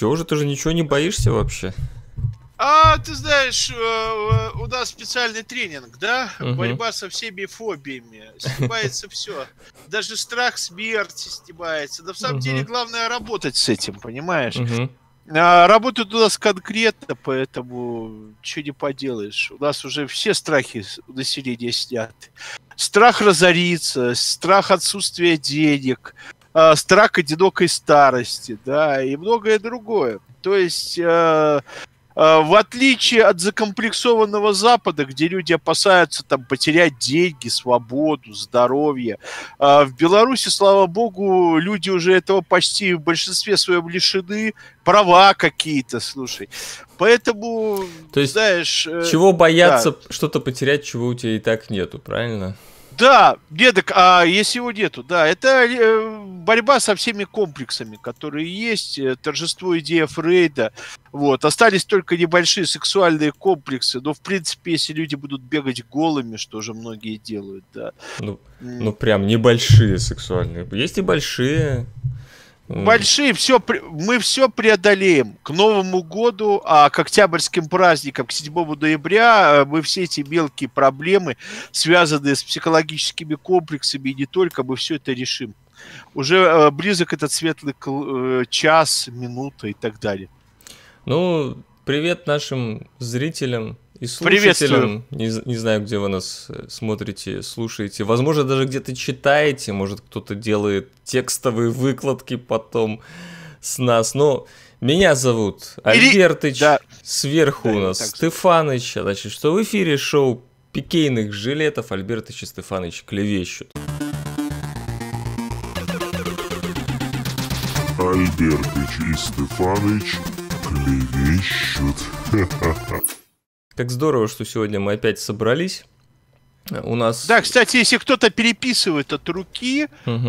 Все же, ты же ничего не боишься вообще? А, ты знаешь, э, э, у нас специальный тренинг, да? Угу. Борьба со всеми фобиями. Снимается все. Даже страх смерти снимается. Да в самом угу. деле главное работать с этим, понимаешь? Угу. А, работают у нас конкретно, поэтому что не поделаешь. У нас уже все страхи населения сняты. Страх разориться, страх отсутствия денег – э, страх одинокой старости, да, и многое другое. То есть э, э, в отличие от закомплексованного Запада, где люди опасаются там, потерять деньги, свободу, здоровье, э, в Беларуси, слава богу, люди уже этого почти в большинстве своем лишены, права какие-то, слушай. Поэтому, То есть, знаешь... Чего бояться да. что-то потерять, чего у тебя и так нету, правильно? Да, дедок, а если его нету, да, это э, борьба со всеми комплексами, которые есть, э, торжество идеи Фрейда, вот, остались только небольшие сексуальные комплексы, но, в принципе, если люди будут бегать голыми, что же многие делают, да. Ну, ну прям небольшие сексуальные, есть и большие, большие, все, мы все преодолеем к Новому году, а к октябрьским праздникам, к 7 ноября э, мы все эти мелкие проблемы, связанные с психологическими комплексами и не только, мы все это решим. Уже э, близок этот светлый э, час, минута и так далее. Ну, привет нашим зрителям, и слушателям, не, не знаю, где вы нас э, смотрите, слушаете, возможно, даже где-то читаете, может, кто-то делает текстовые выкладки потом с нас, но меня зовут Альбертыч, Ири... сверху да, у нас Стефаныч, а значит, что в эфире шоу пикейных жилетов Альбертыч и Стефаныч клевещут. Альбертыч и Стефаныч клевещут. Как здорово, что сегодня мы опять собрались. У нас... Да, кстати, если кто-то переписывает от руки, угу. э,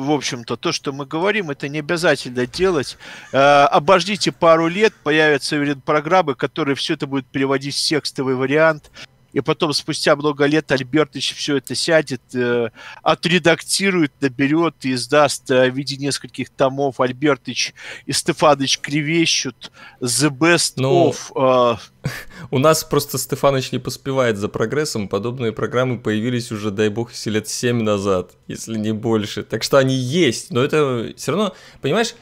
в общем-то, то, что мы говорим, это не обязательно делать. Э, обождите пару лет, появятся программы, которые все это будут переводить в текстовый вариант и потом спустя много лет Альбертович все это сядет, э, отредактирует, наберет и издаст э, в виде нескольких томов Альбертович и Стефанович Кривещут The Best ну, of... Э... У нас просто Стефанович не поспевает за прогрессом, подобные программы появились уже, дай бог, лет 7 назад, если не больше. Так что они есть, но это все равно, понимаешь,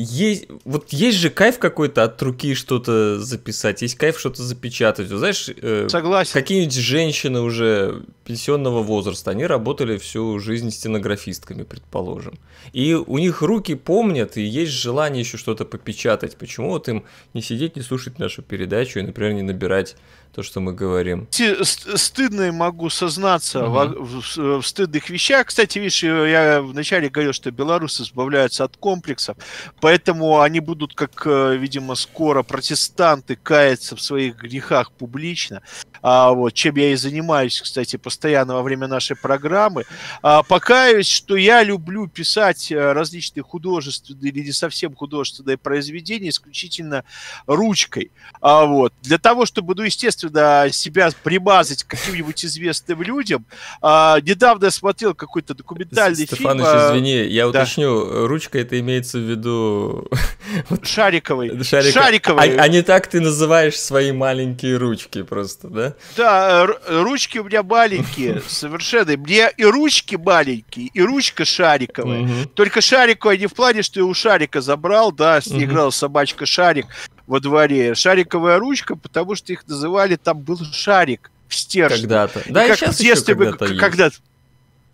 есть, вот есть же кайф какой-то от руки что-то записать, есть кайф что-то запечатать. Вот, знаешь, э, Согласен. какие-нибудь женщины уже пенсионного возраста, они работали всю жизнь стенографистками, предположим. И у них руки помнят, и есть желание еще что-то попечатать. Почему вот им не сидеть, не слушать нашу передачу и, например, не набирать то, что мы говорим. Стыдно могу сознаться угу. в, в, в стыдных вещах. Кстати, видишь, я вначале говорил, что белорусы избавляются от комплексов, поэтому они будут, как, э, видимо, скоро протестанты каяться в своих грехах публично. А, вот, чем я и занимаюсь, кстати, постоянно во время нашей программы. А, покаюсь, что я люблю писать э, различные художественные или не совсем художественные произведения исключительно ручкой. А, вот, для того, чтобы, ну, естественно, естественно, э, себя прибазить к каким-нибудь известным людям. А, недавно я смотрел какой-то документальный Стефаныч, фильм. А, Стефанович, извини, я да. уточню, ручка это имеется в виду... Шариковой. Шарик... Шариковой. А, а не так ты называешь свои маленькие ручки просто, да? Да, ручки у меня маленькие, совершенно. Мне и ручки маленькие, и ручка шариковая. Угу. Только шариковая не в плане, что я у шарика забрал, да, с ней угу. играл собачка Шарик во дворе «Шариковая ручка», потому что их называли, там был шарик в стержне. Когда-то. Да, и, и сейчас еще когда-то когда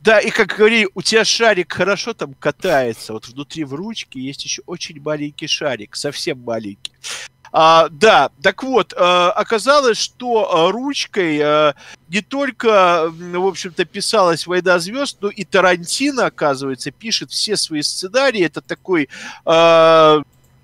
да, и как говорили, у тебя шарик хорошо там катается, вот внутри в ручке есть еще очень маленький шарик, совсем маленький. А, да, так вот, э, оказалось, что э, ручкой э, не только, в общем-то, писалась «Война звезд», но и Тарантино, оказывается, пишет все свои сценарии. Это такой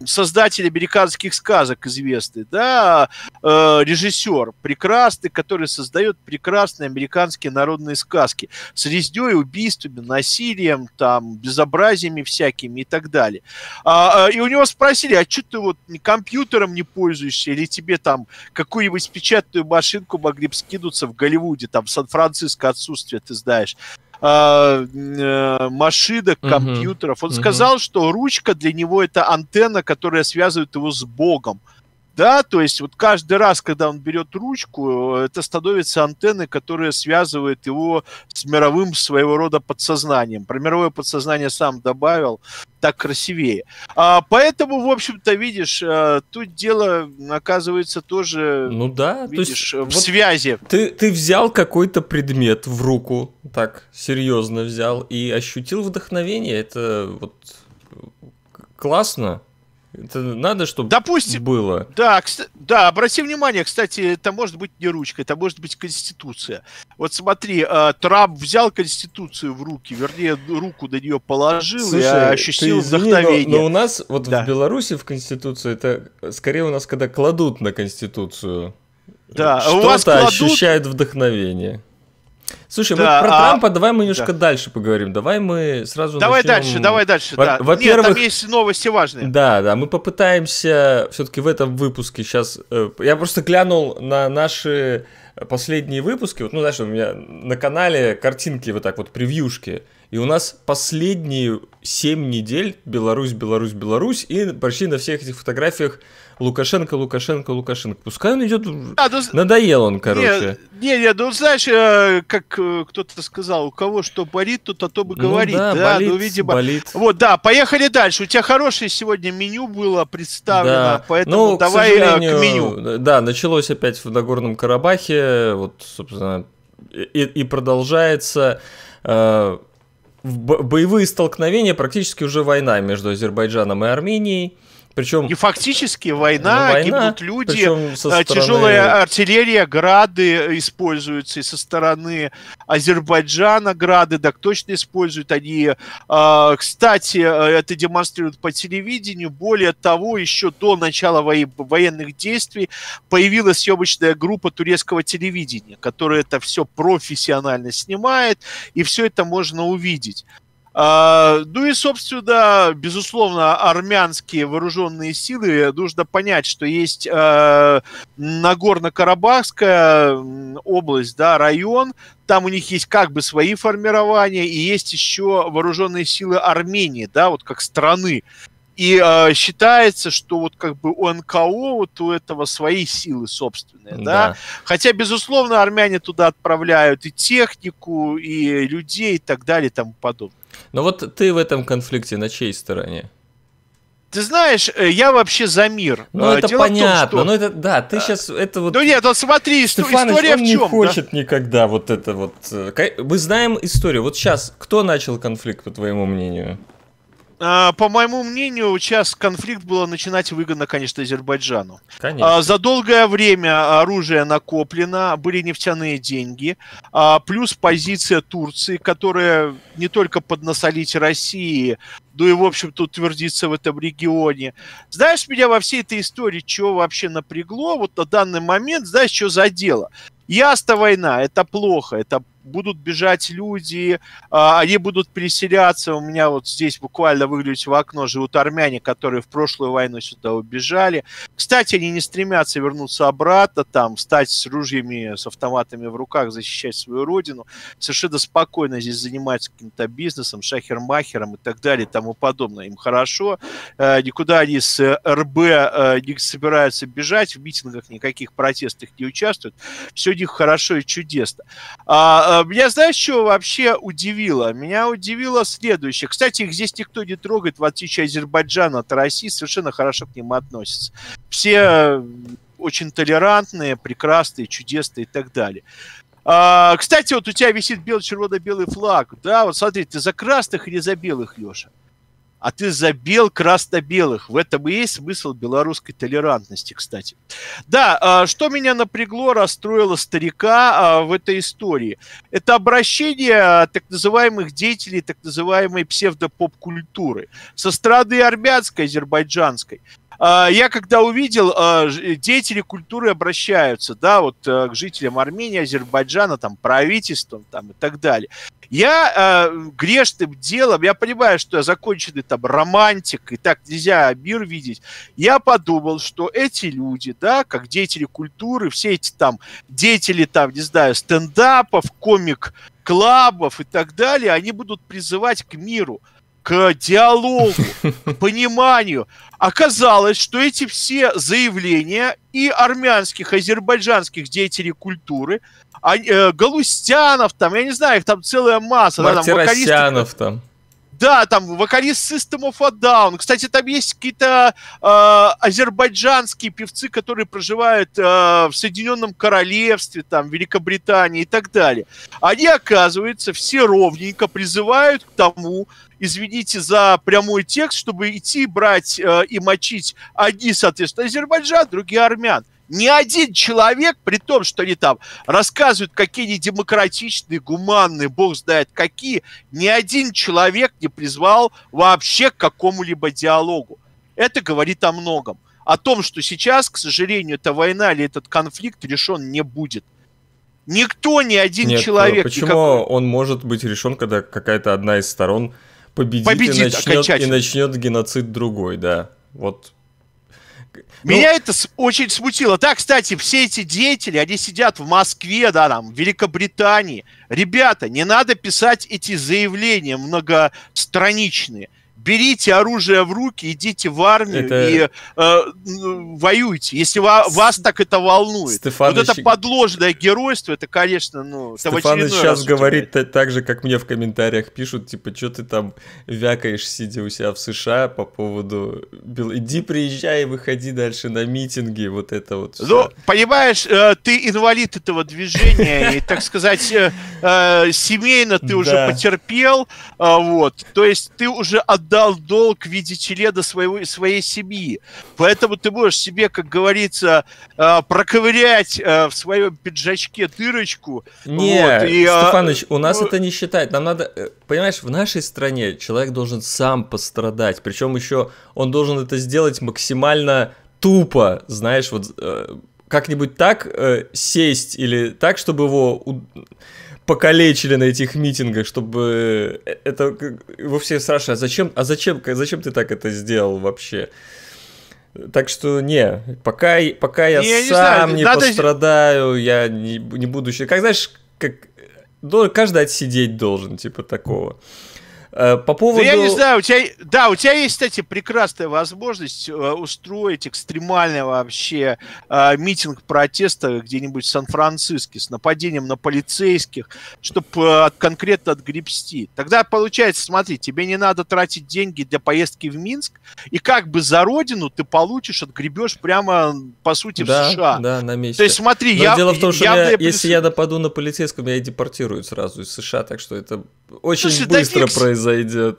создатель американских сказок известный, да, э, режиссер прекрасный, который создает прекрасные американские народные сказки с рездей, убийствами, насилием, там, безобразиями всякими и так далее. А, э, и у него спросили, а что ты вот компьютером не пользуешься, или тебе там какую-нибудь печатную машинку могли бы скинуться в Голливуде, там, Сан-Франциско отсутствие, ты знаешь. А, э, машинок, компьютеров. Он сказал, что ручка для него это антенна, которая связывает его с Богом да, то есть вот каждый раз, когда он берет ручку, э, это становится антенной, которая связывает его с мировым своего рода подсознанием. Про мировое подсознание сам добавил, так красивее. А, поэтому, в общем-то, видишь, э, тут дело оказывается тоже, ну да, видишь, то есть, э, в вот связи. Ты, ты взял какой-то предмет в руку, так, серьезно взял, и ощутил вдохновение, это вот классно, это надо, чтобы Допустим, было. Да, да, обрати внимание, кстати, это может быть не ручка, это может быть Конституция. Вот смотри, а, Трамп взял Конституцию в руки, вернее, руку на нее положил Слушай, и ощутил вдохновение. Но, но у нас вот да. в Беларуси в Конституцию, это скорее у нас когда кладут на Конституцию. Да, а что-то ощущает кладут... вдохновение. Слушай, да, мы про а... Трампа давай мы немножко да. дальше поговорим. Давай мы сразу. Давай начнем... дальше, давай дальше. Во- да. Во-первых, Нет, там есть новости важные. Да, да, мы попытаемся все-таки в этом выпуске сейчас. Э, я просто глянул на наши последние выпуски. Вот, ну знаешь, у меня на канале картинки вот так вот превьюшки. И у нас последние 7 недель Беларусь, Беларусь, Беларусь, и почти на всех этих фотографиях Лукашенко, Лукашенко, Лукашенко. Пускай он идет. А, ну, Надоел он, короче. Не, не, ну знаешь, э, как э, кто-то сказал, у кого что болит, тут о том и ну говорит. Ну, да, да болит, ну, видимо. Болит. Вот, да, поехали дальше. У тебя хорошее сегодня меню было представлено, да. поэтому ну, давай к, э, к меню. Да, началось опять в Нагорном Карабахе. Вот, собственно, и, и продолжается. Э, боевые столкновения, практически уже война между Азербайджаном и Арменией. Причем... И фактически война, ну, война гибнут люди, а, стороны... тяжелая артиллерия, грады используются и со стороны Азербайджана грады так точно используют. Они, а, кстати, э, это демонстрируют по телевидению. Более того, еще до начала военных действий появилась съемочная группа турецкого телевидения, которая это все профессионально снимает, и все это можно увидеть. А, ну и, собственно, безусловно, армянские вооруженные силы, нужно понять, что есть а, Нагорно-Карабахская область, да, район, там у них есть как бы свои формирования, и есть еще вооруженные силы Армении, да, вот как страны. И э, считается, что вот как бы у НКО вот у этого свои силы собственные, да. да. Хотя, безусловно, армяне туда отправляют и технику, и людей, и так далее, и тому подобное. Но ну вот ты в этом конфликте на чьей стороне? Ты знаешь, э, я вообще за мир. Ну, а, это Дело понятно. Том, что... Ну, это да, ты а... сейчас это вот. Ну нет, вот смотри, Стефаныч, история он в чем. Не хочет да? никогда вот это вот. Э, мы знаем историю. Вот сейчас кто начал конфликт, по твоему мнению? А, по моему мнению, сейчас конфликт было начинать выгодно, конечно, Азербайджану. Конечно. А, за долгое время оружие накоплено, были нефтяные деньги, а, плюс позиция Турции, которая не только поднасолить России, но и, в общем-то, утвердиться в этом регионе. Знаешь, меня во всей этой истории что вообще напрягло? Вот на данный момент, знаешь, что за дело? Ясно война, это плохо, это будут бежать люди, а, они будут переселяться. У меня вот здесь буквально выглядит в окно живут армяне, которые в прошлую войну сюда убежали. Кстати, они не стремятся вернуться обратно, там, стать с ружьями, с автоматами в руках, защищать свою родину. Совершенно спокойно здесь занимаются каким-то бизнесом, шахермахером и так далее и тому подобное. Им хорошо. Э, никуда они с РБ э, не собираются бежать, в митингах никаких протестах не участвуют. Все у них хорошо и чудесно. А, а, меня знаешь, что вообще удивило? Меня удивило следующее. Кстати, их здесь никто не трогает, в отличие Азербайджана от России, совершенно хорошо к ним относятся. Все э, очень толерантные, прекрасные, чудесные и так далее. А, кстати, вот у тебя висит бело-червоно-белый флаг. Да, вот смотри, ты за красных или за белых, Леша? а ты за бел красно-белых. В этом и есть смысл белорусской толерантности, кстати. Да, а, что меня напрягло, расстроило старика а, в этой истории, это обращение а, так называемых деятелей так называемой псевдопоп-культуры со стороны армянской, азербайджанской. А, я когда увидел, а, э, деятели культуры обращаются, да, вот э, к жителям Армении, Азербайджана, там, правительством, там, и так далее. Я э, грешным делом, я понимаю, что я законченный там романтик, и так нельзя мир видеть. Я подумал, что эти люди, да, как деятели культуры, все эти там деятели там, не знаю, стендапов, комик-клабов и так далее, они будут призывать к миру к диалогу, пониманию. Оказалось, что эти все заявления и армянских, азербайджанских деятелей культуры, а, э, Галустянов там, я не знаю, их там целая масса. Да, там. Да, там вокалист System of a Down. Кстати, там есть какие-то э, азербайджанские певцы, которые проживают э, в Соединенном Королевстве, там, Великобритании и так далее. Они, оказывается, все ровненько призывают к тому, извините за прямой текст, чтобы идти брать э, и мочить одни, соответственно, азербайджан, другие армян. Ни один человек, при том, что они там рассказывают, какие они демократичные, гуманные, бог знает какие, ни один человек не призвал вообще к какому-либо диалогу. Это говорит о многом. О том, что сейчас, к сожалению, эта война или этот конфликт решен не будет. Никто, ни один Нет, э, человек. Почему никакой... он может быть решен, когда какая-то одна из сторон победит, победит и, начнет, и начнет геноцид другой, да? Вот ну, Меня ну... это очень смутило. Да, кстати, все эти деятели, они сидят в Москве, да, там, в Великобритании. Ребята, не надо писать эти заявления многостраничные берите оружие в руки, идите в армию это... и э, воюйте, если ва- вас так это волнует. Стефаныч... Вот это подложное геройство, это, конечно, ну... Стефаныч сейчас говорит так же, как мне в комментариях пишут, типа, что ты там вякаешь, сидя у себя в США по поводу... Иди приезжай и выходи дальше на митинги, вот это вот. Ну, понимаешь, э, ты инвалид этого движения, и, так сказать, э, э, семейно ты уже потерпел, а, вот, то есть ты уже от отдал долг в виде члена своего, своей семьи. Поэтому ты можешь себе, как говорится, а, проковырять а, в своем пиджачке дырочку. Не, вот, и, а, у нас ну... это не считает. Нам надо, э, понимаешь, в нашей стране человек должен сам пострадать. Причем еще он должен это сделать максимально тупо, знаешь, вот э, как-нибудь так э, сесть или так, чтобы его покалечили на этих митингах, чтобы э, это его все спрашивают, а зачем, а зачем, зачем ты так это сделал вообще? Так что не, пока, пока я, я сам не, знаю, не надо... пострадаю, я не, не буду... Как знаешь, как... Ну, каждый отсидеть должен, типа такого. Э, по поводу... Да я не знаю, у тебя, да, у тебя есть, кстати, прекрасная возможность э, устроить экстремальный вообще э, митинг протеста где-нибудь в Сан-Франциско с нападением на полицейских, чтобы конкретно отгребсти. Тогда получается, смотри, тебе не надо тратить деньги для поездки в Минск, и как бы за родину ты получишь, отгребешь прямо, по сути, да, в США. Да, на месте. То есть смотри, Но я... дело в том, что я, я, если я нападу на полицейского, меня депортируют сразу из США, так что это очень Слушай, быстро да произойдет.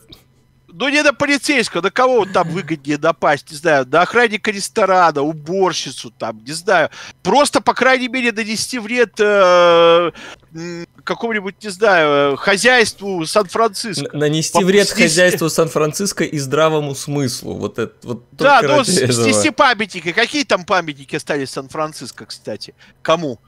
Ну не на полицейского, на кого там выгоднее напасть, не знаю, на охранника ресторана, уборщицу там, не знаю. Просто, по крайней мере, нанести вред э, какому-нибудь, не знаю, хозяйству Сан-Франциско. Нанести Попу... вред снести... хозяйству Сан-Франциско и здравому смыслу. Вот это вот Да, ну снести памятники. Какие там памятники остались Сан-Франциско, кстати? Кому?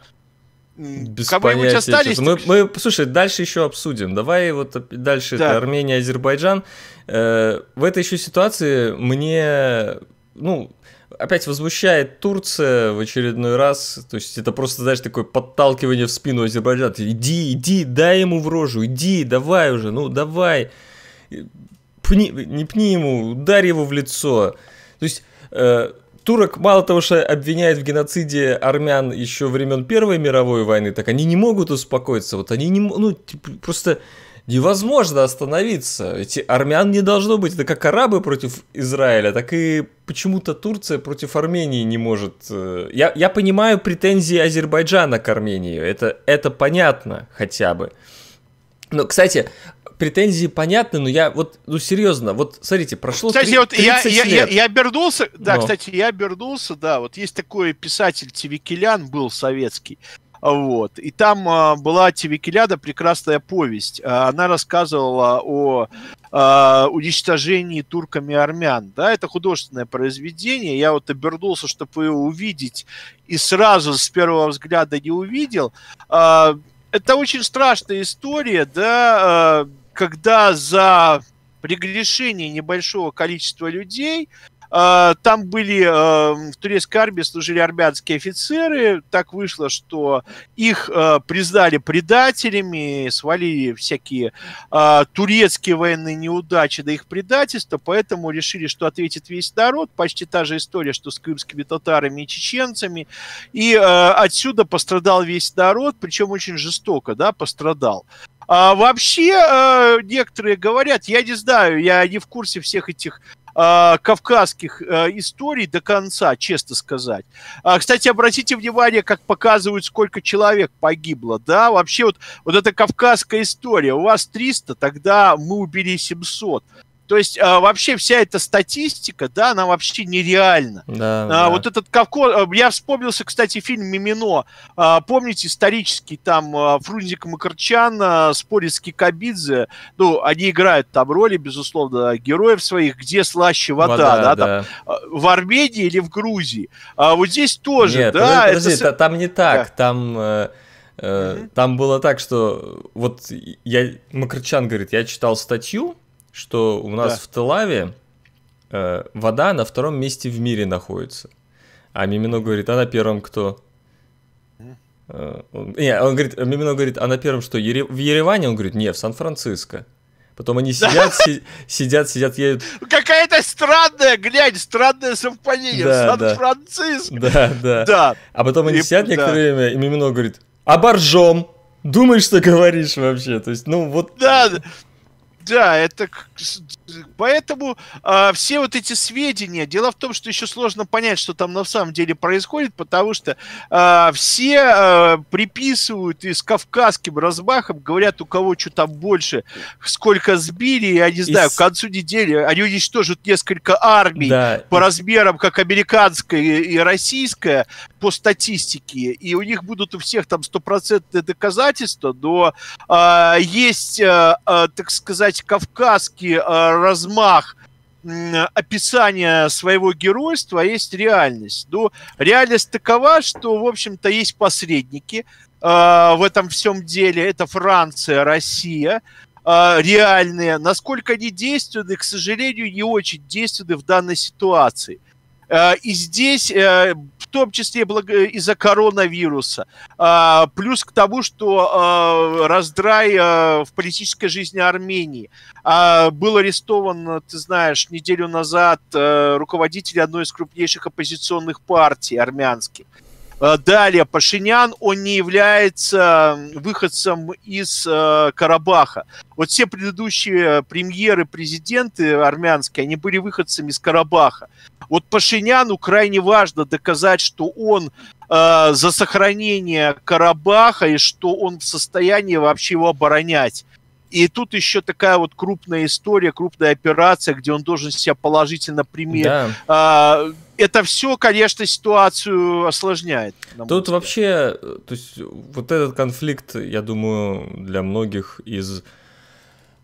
Без Кого понятия. Остались? Ну, мы, мы, слушай, дальше еще обсудим. Давай вот дальше да. это Армения, Азербайджан. Э, в этой еще ситуации мне, ну, опять возмущает Турция в очередной раз. То есть это просто, знаешь, такое подталкивание в спину Азербайджана. Иди, иди, дай ему в рожу, иди, давай уже, ну давай. Пни, не пни ему, ударь его в лицо. То есть... Э, турок мало того, что обвиняют в геноциде армян еще времен Первой мировой войны, так они не могут успокоиться. Вот они не... Ну, типа, просто невозможно остановиться. Эти армян не должно быть. Это как арабы против Израиля, так и почему-то Турция против Армении не может. Э, я, я понимаю претензии Азербайджана к Армении. Это, это понятно хотя бы. Но, кстати, претензии понятны, но я вот, ну серьезно, вот смотрите, прошло кстати, 30 вот я, я, лет. Я, я обернулся, да, но. кстати, я обернулся, да, вот есть такой писатель Тивикелян был советский, а, вот. И там а, была Тевикеляда прекрасная повесть. А, она рассказывала о а, уничтожении турками армян. Да, это художественное произведение. Я вот обернулся, чтобы его увидеть, и сразу с первого взгляда не увидел. А, это очень страшная история, да. А, когда за прегрешение небольшого количества людей а, там были а, в турецкой армии служили армянские офицеры. Так вышло, что их а, признали предателями, свалили всякие турецкие военные неудачи до их предательства, поэтому решили, что ответит весь народ. Почти та же история, что с крымскими татарами и чеченцами. И отсюда пострадал весь народ, причем очень жестоко, да, пострадал. А вообще э, некоторые говорят, я не знаю, я не в курсе всех этих а, кавказских э, историй до конца, честно сказать. А, кстати, обратите внимание, как показывают, сколько человек погибло, да? Вообще вот, вот эта кавказская история, у вас 300, тогда мы убили 700. То есть а, вообще вся эта статистика, да, она вообще нереальна. Да, а, да. Вот этот Кавказ... А, я вспомнился, кстати, фильм «Мимино». А, помните, исторический там а, Фрунзик Макарчан а, спорит с Кикабидзе. Ну, они играют там роли, безусловно, героев своих, где слаще вода, вода да, да. Там, в Армении или в Грузии. А вот здесь тоже, Нет, да. Подожди, это... там не так, да. там... Э, mm Там было так, что вот я Макарчан говорит, я читал статью, что у нас да. в Телаве э, вода на втором месте в мире находится. А Мимино говорит, а на первом кто? Э, он, не, он говорит, Мимино говорит, а на первом что? Ере, в Ереване? Он говорит, не, в Сан-Франциско. Потом они сидят, си, сидят, сидят, едут. Какая-то странная, глянь, странное совпадение. Да, Сан-Франциско. Да. да, да. А потом они и, сидят некоторое время, и Мимино говорит, а боржом? Думаешь, что говоришь вообще? То есть, ну вот... Да, да, это Поэтому э, все вот эти сведения, дело в том, что еще сложно понять, что там на самом деле происходит, потому что э, все э, приписывают и с кавказским размахом, говорят, у кого что там больше, сколько сбили, я не знаю, и... к концу недели они уничтожат несколько армий да. по размерам, как американская и российская, по статистике, и у них будут у всех там стопроцентные доказательства, но э, есть, э, э, так сказать, кавказские э, размах описания своего геройства, а есть реальность. Ну, реальность такова, что, в общем-то, есть посредники а, в этом всем деле. Это Франция, Россия а, реальные. Насколько они действенны, к сожалению, не очень действенны в данной ситуации – Э, и здесь, э, в том числе из-за коронавируса, а, плюс к тому, что э, раздрай в политической жизни Армении. А, был арестован, ты знаешь, неделю назад руководитель одной из крупнейших оппозиционных партий армянских. Э, далее, Пашинян, он не является выходцем из э, Карабаха. Вот все предыдущие премьеры, президенты армянские, они были выходцами из Карабаха. Вот Пашиняну крайне важно доказать, что он э, за сохранение Карабаха и что он в состоянии вообще его оборонять. И тут еще такая вот крупная история, крупная операция, где он должен себя положительно пример, да. А, это все, конечно, ситуацию осложняет. Тут вообще, э, то есть вот этот конфликт, я думаю, для многих из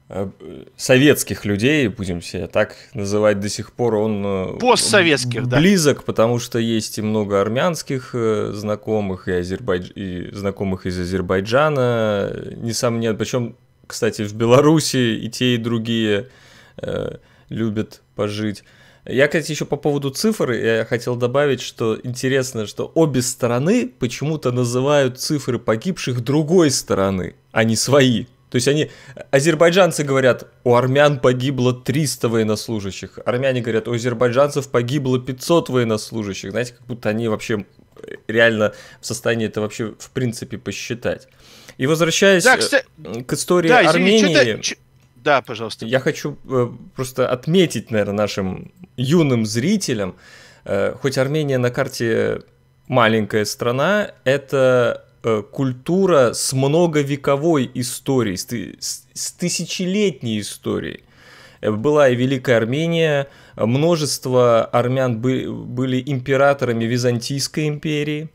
э, советских людей, будем себя так называть до сих пор, он э, постсоветских, близок, да. потому что есть и много армянских знакомых и, Азербайдж... и знакомых из Азербайджана, несомненно, причем, кстати, в Беларуси и те и другие любят пожить. Я, кстати, еще по поводу цифр я хотел добавить, что интересно, что обе стороны почему-то называют цифры погибших другой стороны, а не свои. То есть они, азербайджанцы говорят, у армян погибло 300 военнослужащих, армяне говорят, у азербайджанцев погибло 500 военнослужащих, знаете, как будто они вообще э, реально в состоянии это вообще в принципе посчитать. И возвращаясь да, э, кстати, к истории да, извини, Армении... Что-то, да, пожалуйста. Я хочу э, просто отметить, наверное, нашим юным зрителям, э, хоть Армения на карте маленькая страна, это э, культура с многовековой историей, с тысячелетней историей. Была и Великая Армения, множество армян были императорами Византийской империи.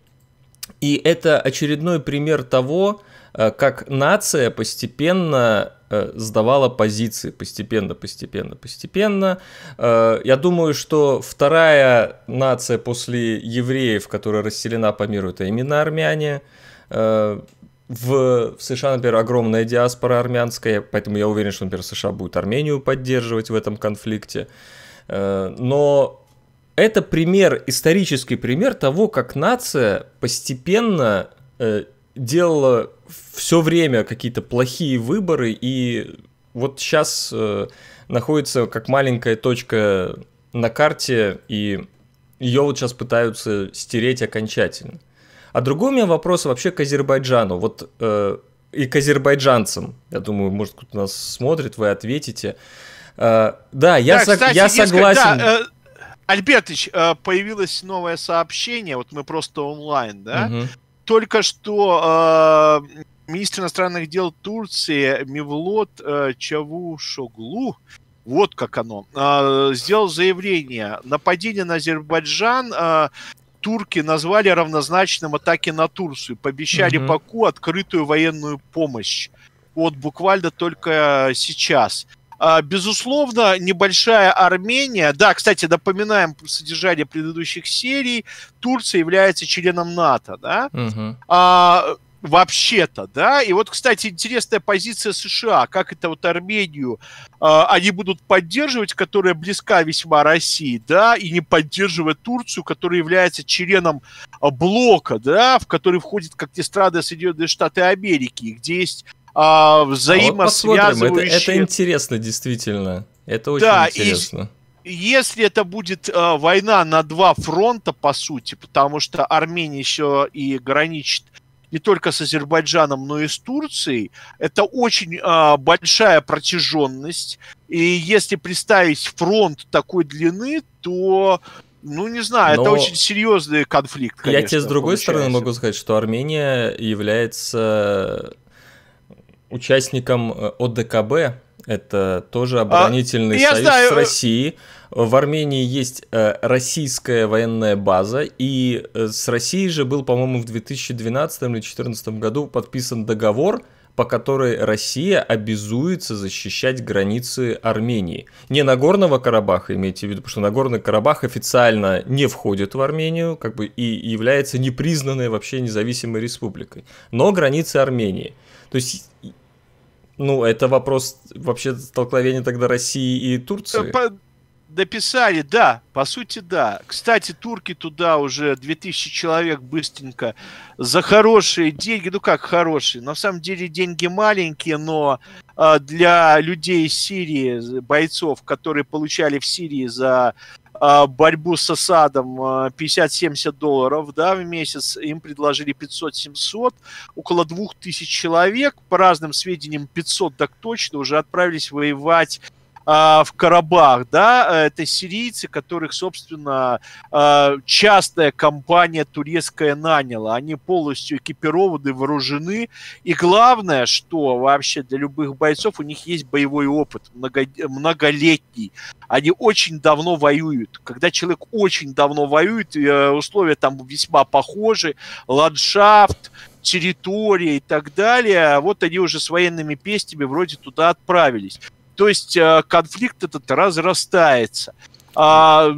И это очередной пример того, как нация постепенно Э, сдавала позиции постепенно, постепенно, постепенно. Э, я думаю, что вторая нация после евреев, которая расселена по миру, это именно армяне. Э, в США, например, огромная диаспора армянская, поэтому я уверен, что, например, США будет Армению поддерживать в этом конфликте. Но это пример, исторический пример того, как нация постепенно делала все время какие-то плохие выборы, и вот сейчас э, находится как маленькая точка на карте, и ее вот сейчас пытаются стереть окончательно. А другой у меня вопрос вообще к Азербайджану. Вот э, и к азербайджанцам. Я думаю, может, кто-то нас смотрит, вы ответите. Э, да, я, да, со- кстати, я согласен. Да, э, Альбертыч, э, появилось новое сообщение, вот мы просто онлайн, да? Угу только что э, министр иностранных дел Турции Мивлот э, Чавушоглу, вот как оно, э, сделал заявление. Нападение на Азербайджан э, турки назвали равнозначным атаке на Турцию, пообещали угу. Баку открытую военную помощь. Вот буквально только сейчас. А, безусловно, небольшая Армения, да, кстати, напоминаем содержание предыдущих серий, Турция является членом НАТО, да, угу. а, вообще-то, да, и вот, кстати, интересная позиция США, как это вот Армению а, они будут поддерживать, которая близка весьма России, да, и не поддерживая Турцию, которая является членом а, блока, да, в который входит, как ни странно, Соединенные Штаты Америки, где есть а, взаимосвязывающие... А вот это, это интересно, действительно. Это очень да, интересно. И если это будет э, война на два фронта, по сути, потому что Армения еще и граничит не только с Азербайджаном, но и с Турцией, это очень э, большая протяженность. И если представить фронт такой длины, то, ну не знаю, но это очень серьезный конфликт. Конечно, я тебе с другой получается. стороны могу сказать, что Армения является участником э, ОДКБ, это тоже а, оборонительный а, союз знаю. с э, Россией. В Армении есть э, российская военная база, и с Россией же был, по-моему, в 2012 или 2014 году подписан договор, по которой Россия обязуется защищать границы Армении. Не Нагорного Карабаха, имейте в виду, потому что Нагорный Карабах официально не входит в Армению, как бы и является непризнанной вообще независимой республикой, но границы Армении. То есть ну, это вопрос вообще столкновения тогда России и Турции. По дописали, да, по сути, да. Кстати, турки туда уже 2000 человек быстренько за хорошие деньги, ну как хорошие, на самом деле деньги маленькие, но а, для людей из Сирии, бойцов, которые получали в Сирии за а, борьбу с Асадом 50-70 долларов да, в месяц, им предложили 500-700, около 2000 человек, по разным сведениям 500 так точно, уже отправились воевать а, в Карабах, да, э, это сирийцы, которых, собственно, а, частная компания турецкая наняла. Они полностью экипированы, вооружены. И главное, что вообще для любых бойцов у них есть боевой опыт многолетний. Они очень давно воюют. Когда человек очень давно воюет, э, условия там весьма похожи, ландшафт, территория и так далее, вот они уже с военными песнями вроде туда отправились. То есть э, конфликт этот разрастается. А,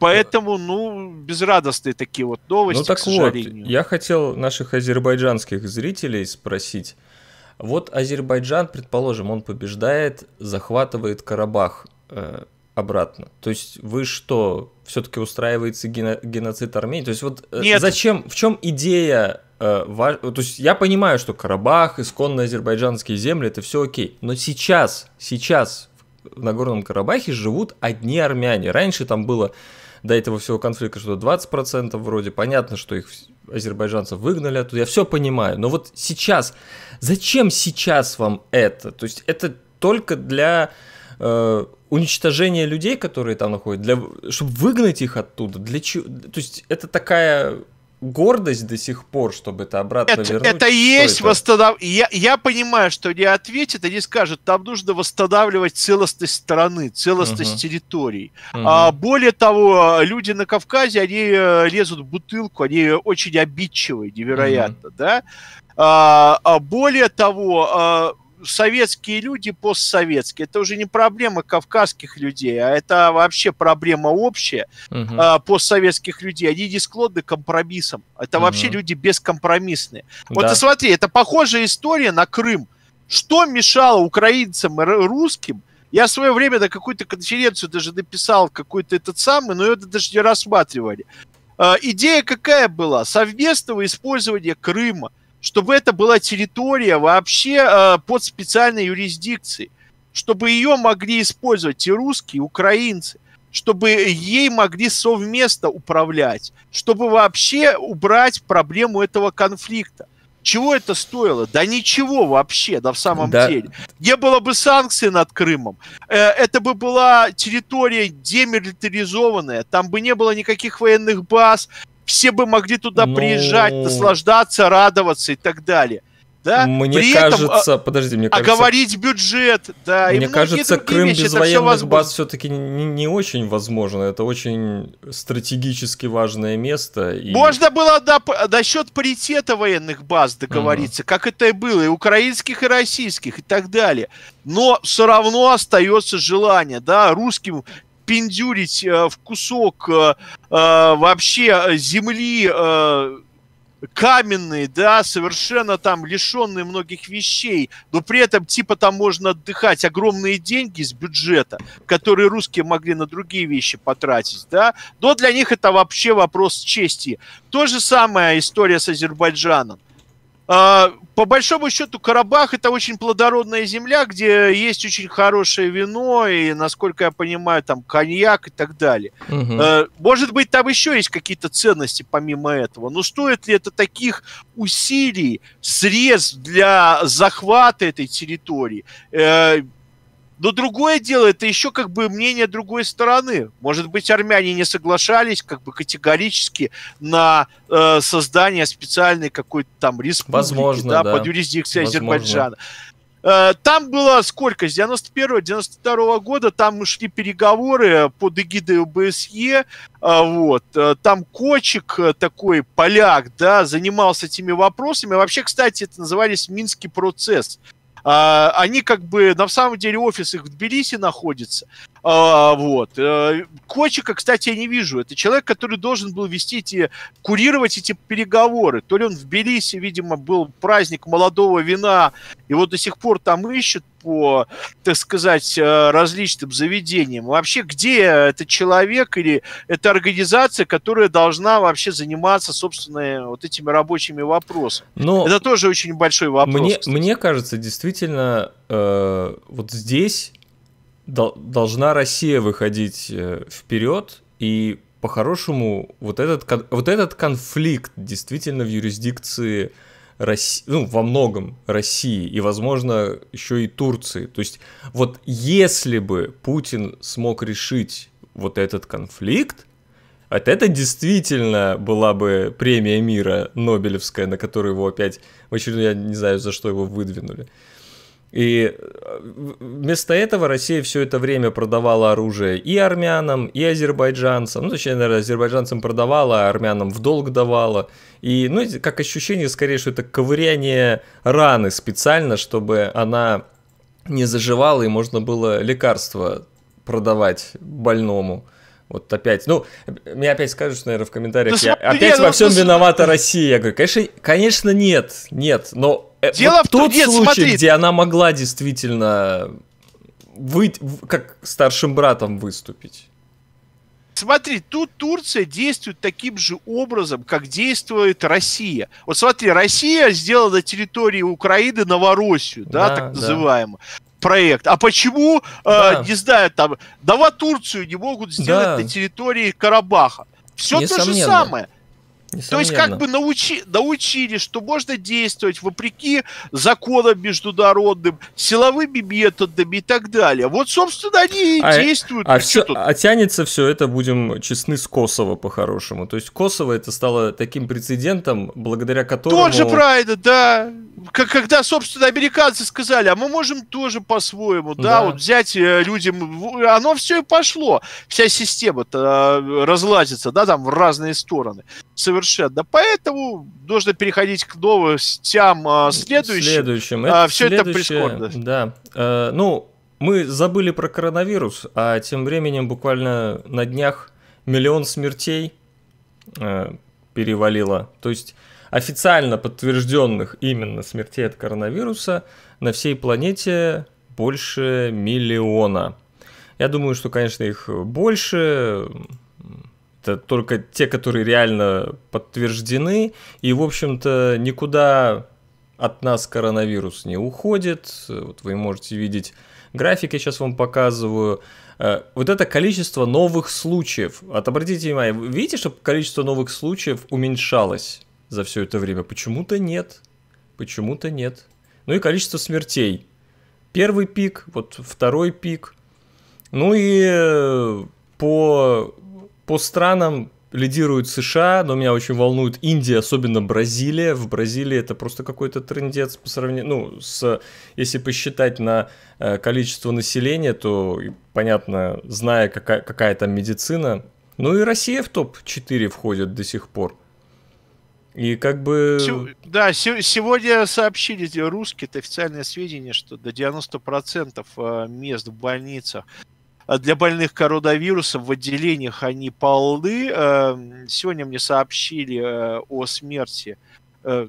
Поэтому, ну, безрадостные такие вот новости. Ну так вот, я хотел наших азербайджанских зрителей спросить. Вот Азербайджан, предположим, он побеждает, захватывает Карабах э, обратно. То есть вы что, все-таки устраивается гено- геноцид Армении? То есть вот э, Нет. зачем, в чем идея Э, то есть я понимаю, что Карабах, исконно азербайджанские земли, это все окей. Но сейчас, сейчас в Нагорном Карабахе живут одни армяне. Раньше там было до этого всего конфликта что-то 20% вроде. Понятно, что их азербайджанцев выгнали оттуда. Я все понимаю. Но вот сейчас, зачем сейчас вам это? То есть это только для э, уничтожения людей, которые там находятся, для, чтобы выгнать их оттуда. Для чего? То есть это такая гордость до сих пор, чтобы это обратно это, вернуть. Это и есть восстановление. Я, понимаю, что они ответят, они скажут, там нужно восстанавливать целостность страны, целостность угу. территорий. Угу. А, более того, люди на Кавказе, они э, лезут в бутылку, они очень обидчивые, невероятно, угу. да? А, а более того, а, советские люди постсоветские. Это уже не проблема кавказских людей, а это вообще проблема общая угу. uh постсоветских людей. Они не склонны к компромиссам. Это угу. вообще люди бескомпромиссные. Да. Вот ты смотри, это похожая история на Крым. Что мешало украинцам и русским я в свое время на какую-то конференцию даже написал какой-то этот самый, но это даже не рассматривали. А, идея какая была? Совместного использования Крыма – чтобы это была территория вообще э, под специальной юрисдикцией, чтобы ее могли использовать и русские, и украинцы, чтобы ей могли совместно управлять, чтобы вообще убрать проблему этого конфликта. Чего это стоило? Да ничего вообще, да в самом да. деле. Не было бы санкций над Крымом. Э, это бы была территория демилитаризованная. Там бы не было никаких военных баз все бы могли туда ну... приезжать, наслаждаться, радоваться и так далее. Да? Мне При кажется, этом, а, подожди, мне кажется, оговорить бюджет, да. Мне и кажется, Крым вещи, без военных все баз все-таки не, не очень возможно. Это очень стратегически важное место. И... Можно было до, счет паритета военных баз договориться, mm. как это и было, и украинских, и российских, и так далее. Но все равно остается желание, да, русским впендюрить э, в кусок э, э, вообще земли каменный, да, совершенно там лишенный многих вещей, но при этом типа там можно отдыхать огромные деньги из бюджета, которые русские могли на другие вещи потратить, да, но для них это вообще вопрос чести. То же самое история с Азербайджаном. А, по большому счету, Карабах это очень плодородная земля, где есть очень хорошее вино и, насколько я понимаю, там коньяк и так далее. Угу. Может быть, там еще есть какие-то ценности помимо этого. Но стоит ли это таких усилий, средств для захвата этой территории? Э, но другое дело, это еще как бы мнение другой стороны. Может быть, армяне не соглашались как бы категорически на э, создание специальной какой-то там республики Возможно, да, да. под юрисдикцией Азербайджана. Э, там было сколько? С 91-92 года там шли переговоры под эгидой ОБСЕ. Э, вот. Э, там Кочек, э, такой поляк, да, занимался этими вопросами. Вообще, кстати, это назывались Минский процесс. А, они как бы, на самом деле, офис их в Тбилиси находится, а, вот. Э, Кочика, кстати, я не вижу. Это человек, который должен был вести эти, курировать эти переговоры. То ли он в Белисе, видимо, был праздник молодого вина, и вот до сих пор там ищет по, так сказать, э, различным заведениям. Вообще, где этот человек или эта организация, которая должна вообще заниматься, собственно, вот этими рабочими вопросами? Но ну, Это тоже очень большой вопрос. Мне, мне кажется, действительно, э, вот здесь должна Россия выходить э, вперед и по-хорошему вот этот, вот этот конфликт действительно в юрисдикции России, ну, во многом России и, возможно, еще и Турции. То есть вот если бы Путин смог решить вот этот конфликт, вот это действительно была бы премия мира Нобелевская, на которую его опять в очередной, я не знаю, за что его выдвинули. И э, вместо этого Россия все это время продавала оружие и армянам, и азербайджанцам. Ну, точнее, наверное, азербайджанцам продавала, а армянам в долг давала. И, ну, как ощущение, скорее, что это ковыряние раны специально, чтобы она не заживала и можно было лекарства продавать больному. Вот опять, ну, мне опять скажут, наверное, в комментариях, да ну, я опять блин, ну, во всем ну, виновата Россия. Я говорю, конечно, конечно, нет, нет, но Э, Дело вот в том, тот случай, смотри. где она могла действительно выйти, как старшим братом выступить. Смотри, тут Турция действует таким же образом, как действует Россия. Вот смотри, Россия сделала на территории Украины Новороссию, да, да так называемую. Да проект. А почему, э, да. э, не знаю, там, Новотурцию не могут сделать да. на территории Карабаха? Все то же самое. Несомненно. То есть как бы научи, научили, что можно действовать вопреки законам международным, силовыми методами и так далее. Вот, собственно, они и а, действуют. А, а, все, а тянется все это, будем честны, с Косово по-хорошему. То есть Косово это стало таким прецедентом, благодаря которому... Тот же правильно, да. Когда, собственно, американцы сказали, а мы можем тоже по-своему, да, да вот взять э, людям... Оно все и пошло. Вся система-то э, разлазится, да, там в разные стороны. Совершенно совершенно. Поэтому нужно переходить к новостям а, следующим. Следующим. А, это все следующее, это прискорбно. Да. Э, ну, мы забыли про коронавирус, а тем временем буквально на днях миллион смертей э, перевалило. То есть официально подтвержденных именно смертей от коронавируса на всей планете больше миллиона. Я думаю, что, конечно, их больше это только те, которые реально подтверждены. И, в общем-то, никуда от нас коронавирус не уходит. Вот вы можете видеть график, я сейчас вам показываю. Э, вот это количество новых случаев. Вот обратите внимание, видите, что количество новых случаев уменьшалось за все это время? Почему-то нет. Почему-то нет. Ну и количество смертей. Первый пик, вот второй пик. Ну и э, по по странам лидируют США, но меня очень волнует Индия, особенно Бразилия. В Бразилии это просто какой-то трендец по сравнению, ну, с, если посчитать на э, количество населения, то, понятно, зная, какая, какая там медицина. Ну и Россия в топ-4 входит до сих пор. И как бы... Да, сегодня сообщили русские, это официальное сведение, что до 90% э, мест в больницах а для больных коронавирусом в отделениях они полны. Эм, сегодня мне сообщили э, о смерти э,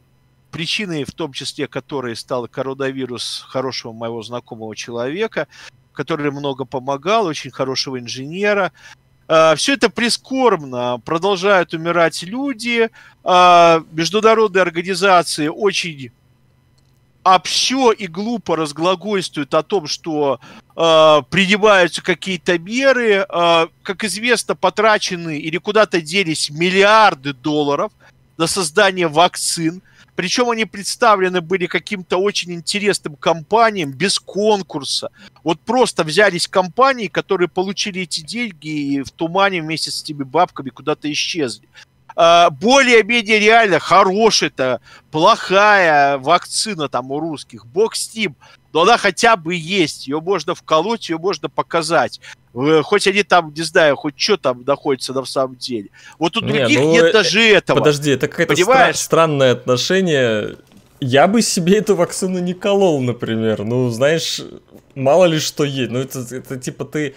причиной, в том числе которой стал коронавирус хорошего моего знакомого человека, который много помогал, очень хорошего инженера. Э, Все это прискорбно, продолжают умирать люди. Международные организации очень общо а и глупо разглагольствует о том, что э, принимаются какие-то меры. Э, как известно, потрачены или куда-то делись миллиарды долларов на создание вакцин. Причем они представлены были каким-то очень интересным компаниям без конкурса. Вот просто взялись компании, которые получили эти деньги и в тумане вместе с этими бабками куда-то исчезли. А, более-менее реально хорошая-то, плохая вакцина там у русских, бог с ним, но она хотя бы есть, ее можно вколоть, ее можно показать. Э, хоть они там, не знаю, хоть что там находится на самом деле. Вот у других не, ну, нет э, даже этого. Подожди, это какое-то стра- странное отношение. Я бы себе эту вакцину не колол, например. Ну, знаешь, мало ли что есть. Ну, это, это типа ты...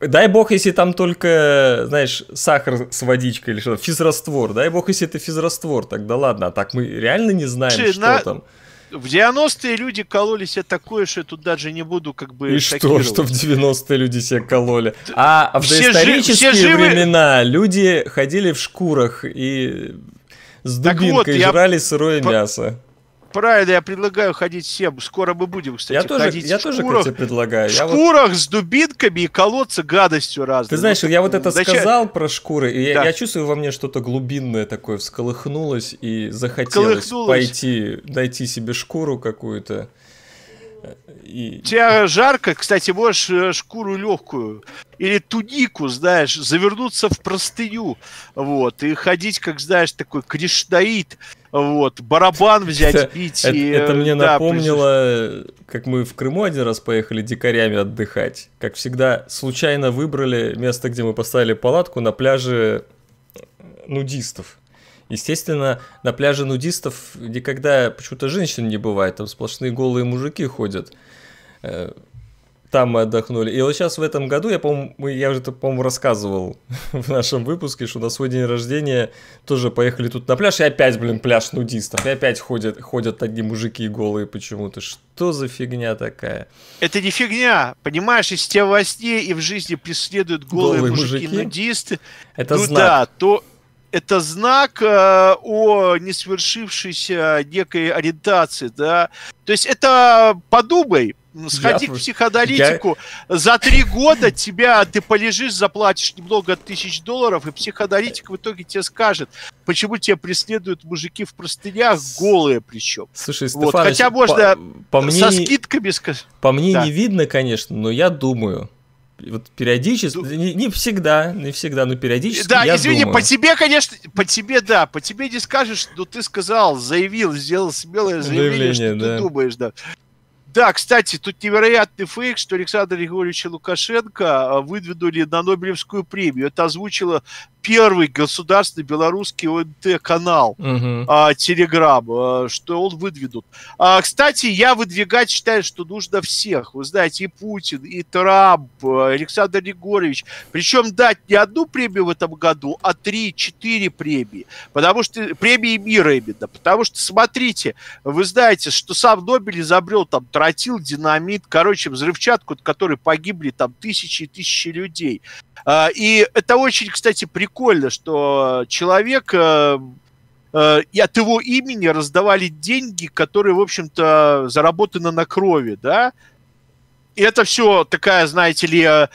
Дай бог, если там только, знаешь, сахар с водичкой или что-то, физраствор. Дай бог, если это физраствор, тогда ладно. А так мы реально не знаем, Че, что на... там. В 90-е люди кололи себе такое, что я тут даже не буду как бы... И что, что в 90-е люди себе кололи? А в все доисторические жи- все времена живы... люди ходили в шкурах и с дубинкой вот, жрали я... сырое По... мясо правильно, я предлагаю ходить всем. Скоро мы будем, кстати, я тоже, ходить я в тоже, шкурах, кстати, предлагаю. В шкурах вот... с дубинками и колодца гадостью разной. Ты знаешь, ну, я вот это Значит... сказал про шкуры, и да. я, я чувствую во мне что-то глубинное такое всколыхнулось и захотелось пойти, найти себе шкуру какую-то. И... Тебя жарко, кстати, можешь э, шкуру легкую или тунику, знаешь, завернуться в простыню, вот, и ходить, как, знаешь, такой кришнаит, вот, барабан взять, пить. Это, и, это мне да, напомнило, плюс... как мы в Крыму один раз поехали дикарями отдыхать. Как всегда, случайно выбрали место, где мы поставили палатку на пляже нудистов. Естественно, на пляже нудистов никогда почему-то женщин не бывает, там сплошные голые мужики ходят. Э, там мы отдохнули. И вот сейчас в этом году, я, по-моему, я уже, по-моему, рассказывал в нашем выпуске, что на свой день рождения тоже поехали тут на пляж, и опять, блин, пляж нудистов. И опять ходят, ходят одни мужики голые почему-то. Что за фигня такая? Это не фигня, понимаешь, если тебя во сне и в жизни преследуют голые, голые мужики-нудисты, это ну знак. да, то это знак э, о несвершившейся некой ориентации, да. То есть это подумай, ну, сходи я, к психодолитику. Я... За три года тебя ты полежишь, заплатишь немного тысяч долларов, и психодолитик в итоге тебе скажет, почему тебя преследуют мужики в простынях, голые причем. Слушай, Стефанович, вот. Хотя можно по, по мне со не... скидками сказать. По мне да. не видно, конечно, но я думаю, вот периодически, Ду... не, не всегда, не всегда, но периодически. Да, я извини, думаю. по тебе, конечно, по тебе, да, по тебе не скажешь, но ты сказал, заявил, сделал смелое заявление, заявление что да. ты думаешь, да. Да, кстати, тут невероятный фейк, что Александра Григорьевича Лукашенко а, выдвинули на Нобелевскую премию. Это озвучила первый государственный белорусский ОНТ-канал а, Телеграм, а, что он выдвинут. А, кстати, я выдвигать считаю, что нужно всех. Вы знаете, и Путин, и Трамп, а, Александр Егорович. Причем дать не одну премию в этом году, а три-четыре премии. Потому что премии мира именно. Потому что, смотрите, вы знаете, что сам Нобель изобрел там тротил, динамит, короче, взрывчатку, от которой погибли там тысячи и тысячи людей. А, и это очень, кстати, прикольно прикольно, что человек э, э, и от его имени раздавали деньги, которые, в общем-то, заработаны на крови, да, и это все такая, знаете ли, э,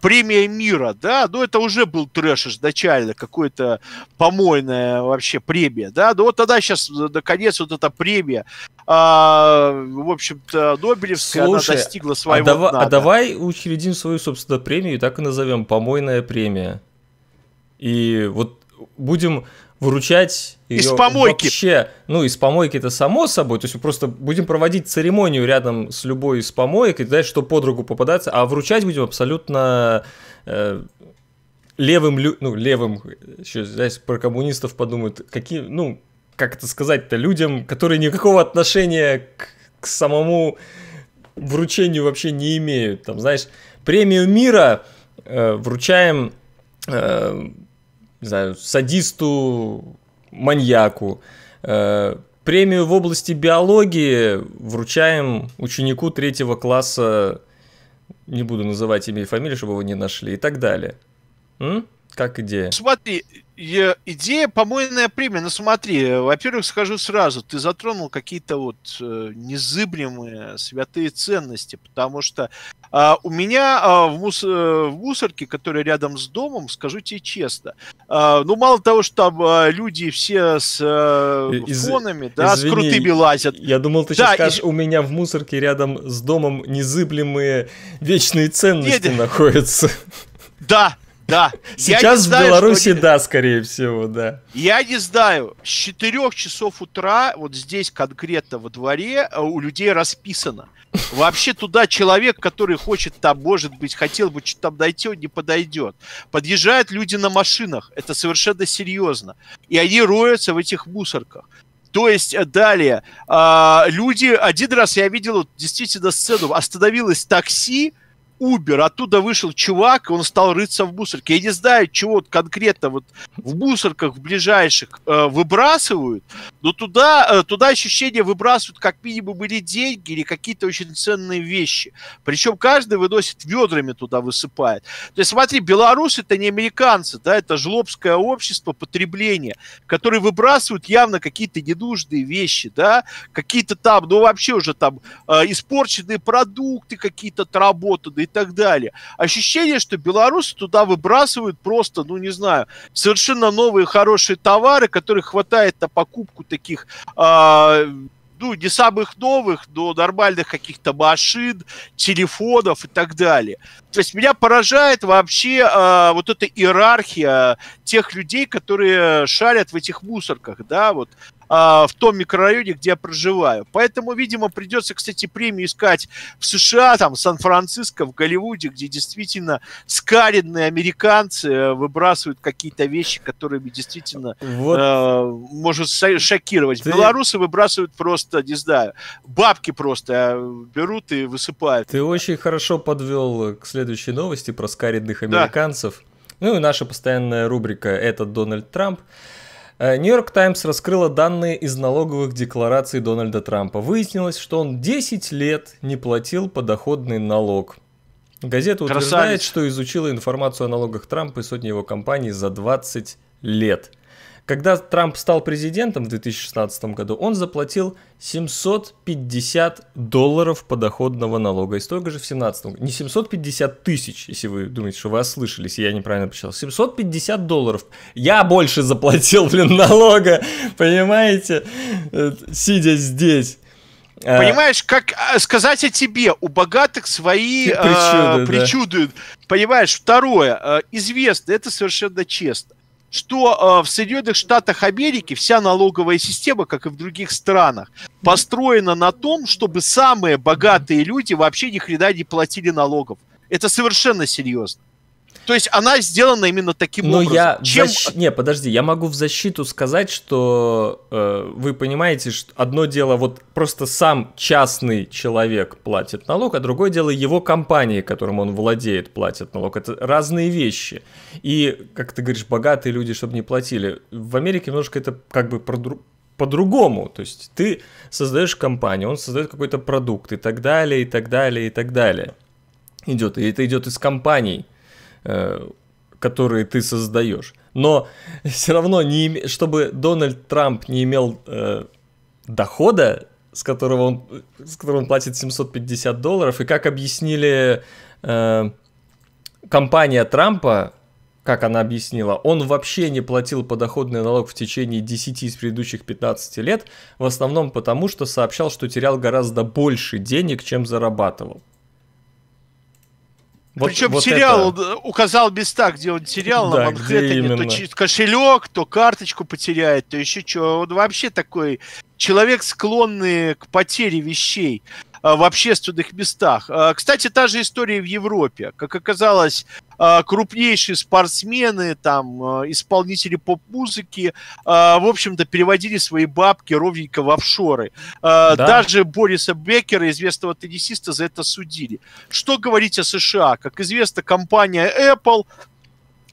премия мира, да, ну это уже был трэш изначально, какое-то помойная вообще премия, да, ну вот тогда сейчас, э, наконец, вот эта премия, а, в общем-то, Нобелевская, Слушай, она достигла а своего а, дава- надо. а давай учредим свою, собственную премию и так и назовем «Помойная премия». И вот будем выручать ее из помойки. вообще. Ну, из помойки это само собой. То есть просто будем проводить церемонию рядом с любой из помоек и дать, что под руку попадаться. А вручать будем абсолютно э, левым... Лю... Ну, левым... Еще здесь про коммунистов подумают. Какие... Ну, как это сказать-то? Людям, которые никакого отношения к, к самому вручению вообще не имеют. Там, знаешь, премию мира э, вручаем... Э, не знаю, садисту, маньяку. Э, премию в области биологии вручаем ученику третьего класса, не буду называть имя и фамилию, чтобы его не нашли, и так далее. М? Как идея? Смотри, и, идея помойная премия. Ну смотри, э, во-первых, скажу сразу, ты затронул какие-то вот э, незыблемые святые ценности, потому что э, у меня э, в, мус э, в мусорке, которая рядом с домом, скажу тебе честно, э, ну мало того, что там э, люди все с э, э Из фонами, да, извини, с крутыми лазят. Я думал, ты да, сейчас и... скажешь, у меня в мусорке рядом с домом незыблемые вечные ценности Нет, находятся. Да, да. Сейчас в Беларуси да, скорее всего, да. Я не знаю. С 4 часов утра вот здесь конкретно во дворе э, у людей расписано. Вообще туда человек, который хочет там, может быть, хотел бы что-то там дойти, он не подойдет. Подъезжают люди на машинах. Это совершенно серьезно. И они роются в этих мусорках. То есть э, далее. А, люди... Один раз я видел действительно сцену. Остановилось такси, Uber, оттуда вышел чувак, он стал рыться в мусорке. Я не знаю, чего вот конкретно вот в мусорках в ближайших э, выбрасывают, но туда, э, туда ощущение выбрасывают как минимум или деньги, или какие-то очень ценные вещи. Причем каждый выносит ведрами туда, высыпает. То есть смотри, белорусы это не американцы, да, это жлобское общество потребления, которые выбрасывают явно какие-то ненужные вещи, да, какие-то там, ну вообще уже там э, испорченные продукты какие-то отработанные так далее. Ощущение, что белорусы туда выбрасывают просто, ну не знаю, совершенно новые хорошие товары, которых хватает на покупку таких э, ну, не самых новых, но нормальных каких-то машин, телефонов и так далее. То есть меня поражает вообще э, вот эта иерархия тех людей, которые шарят в этих мусорках, да, вот а, в том микрорайоне, где я проживаю. Поэтому, видимо, придется, кстати, премию искать в США, там, в Сан-Франциско, в Голливуде, где действительно скаренные американцы э, выбрасывают какие-то вещи, которые действительно вот. э, может шокировать. Ты... Белорусы выбрасывают просто, не знаю, бабки просто а, берут и высыпают. Ты очень хорошо подвел к следующей новости про скаренных американцев. Да. Ну и наша постоянная рубрика это Дональд Трамп». Э, Нью-Йорк Таймс раскрыла данные из налоговых деклараций Дональда Трампа. Выяснилось, что он 10 лет не платил подоходный налог. Газета утверждает, что изучила информацию о налогах Трампа и сотни его компаний за 20 лет. Когда Трамп стал президентом в 2016 году, он заплатил 750 долларов подоходного налога. И столько же в 2017 году. Не 750 тысяч, если вы думаете, что вы ослышались, я неправильно посчитал. 750 долларов. Я больше заплатил, блин, налога, понимаете? Э, сидя здесь. А. Понимаешь, как а, сказать о тебе, у богатых свои причуды, э, причуды. Да. понимаешь, второе, известно, это совершенно честно что а, в Соединенных Штатах Америки вся налоговая система, как и в других странах, построена на том, чтобы самые богатые люди вообще ни хрена не платили налогов. Это совершенно серьезно. То есть она сделана именно таким Но образом. Я Чем... защ... Не, подожди, я могу в защиту сказать, что э, вы понимаете, что одно дело вот просто сам частный человек платит налог, а другое дело его компании, которым он владеет, платит налог. Это разные вещи. И, как ты говоришь, богатые люди, чтобы не платили. В Америке немножко это как бы продру по-другому. То есть ты создаешь компанию, он создает какой-то продукт и так далее, и так далее, и так далее. Идет, и это идет из компаний. Э, которые ты создаешь. Но все равно, не име... чтобы Дональд Трамп не имел э, дохода, с которого, он, э, с которого он платит 750 долларов, и как объяснили э, компания Трампа, как она объяснила, он вообще не платил подоходный налог в течение 10 из предыдущих 15 лет, в основном потому, что сообщал, что терял гораздо больше денег, чем зарабатывал. Вот, Причем вот сериал это... Э, указал места, где он терял на Манхэттене. То кошелек, то карточку потеряет, то еще что. Он вообще такой человек, склонный к потере вещей а, в общественных местах. А, кстати, та же история в Европе. Как оказалось, а, крупнейшие спортсмены, там, а, исполнители поп-музыки, а, в общем-то, переводили свои бабки ровненько в офшоры. Да. Даже Бориса Беккера, известного теннисиста, за это судили. Что говорить о США? Как известно, компания Apple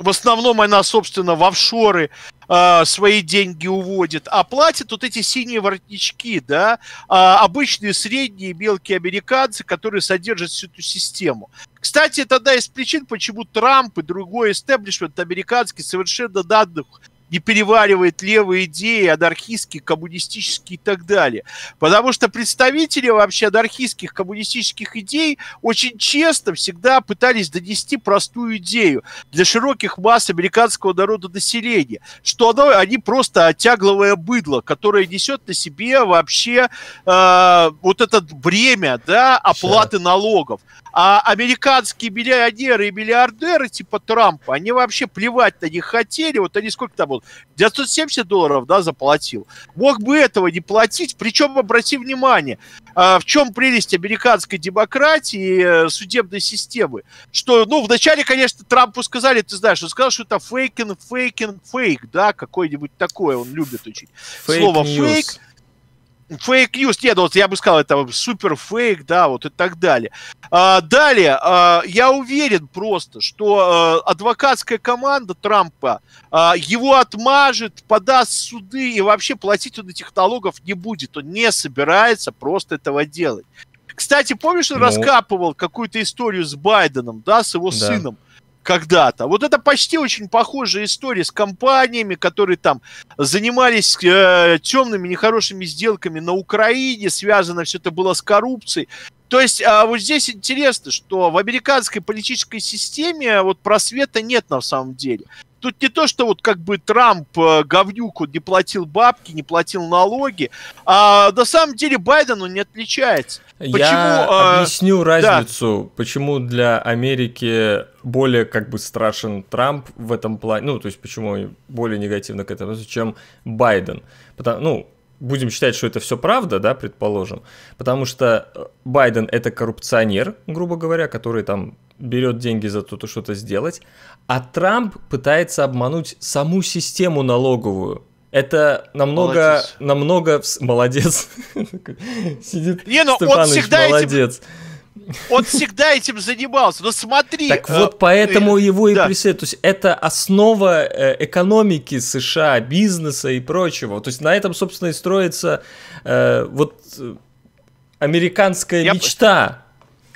в основном она, собственно, в офшоры э, свои деньги уводит. А платят вот эти синие воротнички, да, э, обычные средние мелкие американцы, которые содержат всю эту систему. Кстати, это одна из причин, почему Трамп и другой истеблишмент американский совершенно данных не переваривает левые идеи анархистские, коммунистические и так далее. Потому что представители вообще анархистских, коммунистических идей очень честно всегда пытались донести простую идею для широких масс американского народа населения, что оно, они просто отягловое быдло, которое несет на себе вообще э, вот это бремя да, оплаты налогов а американские миллионеры и миллиардеры типа Трампа, они вообще плевать на них хотели. Вот они сколько там было? 970 долларов, да, заплатил. Мог бы этого не платить. Причем, обрати внимание, а, в чем прелесть американской демократии, и э, судебной системы. Что, ну, вначале, конечно, Трампу сказали, ты знаешь, он сказал, что это фейкин, фейкин, фейк, да, какой-нибудь такое он любит очень. Фейк Слово news. фейк фейк ньюс нет, вот я бы сказал, это супер фейк, да, вот и так далее. А, далее, а, я уверен просто, что а, адвокатская команда Трампа а, его отмажет, подаст суды, и вообще платить он этих налогов не будет. Он не собирается просто этого делать. Кстати, помнишь, он ну... раскапывал какую-то историю с Байденом, да, с его да. сыном? когда-то. Вот это почти очень похожая история с компаниями, которые там занимались э, темными, нехорошими сделками на Украине, связано все это было с коррупцией. То есть а вот здесь интересно, что в американской политической системе вот просвета нет на самом деле. Тут не то, что вот как бы Трамп э, говнюку не платил бабки, не платил налоги, а на самом деле Байден он не отличается. Почему, Я э, объясню разницу, да. почему для Америки более как бы страшен Трамп в этом плане, ну то есть почему более негативно к этому, чем Байден. Потому, ну, будем считать, что это все правда, да, предположим, потому что э, Байден это коррупционер, грубо говоря, который там берет деньги за то, что-то сделать, а Трамп пытается обмануть саму систему налоговую. Это намного, молодец. намного молодец. Сидит. Не, но ну, Степаныч, он всегда молодец. Этим... Он всегда этим занимался. Но смотри. Так э, вот, поэтому э, его и да. преследуют. То есть это основа э, экономики США, бизнеса и прочего. То есть на этом, собственно, и строится э, вот э, американская Я... мечта.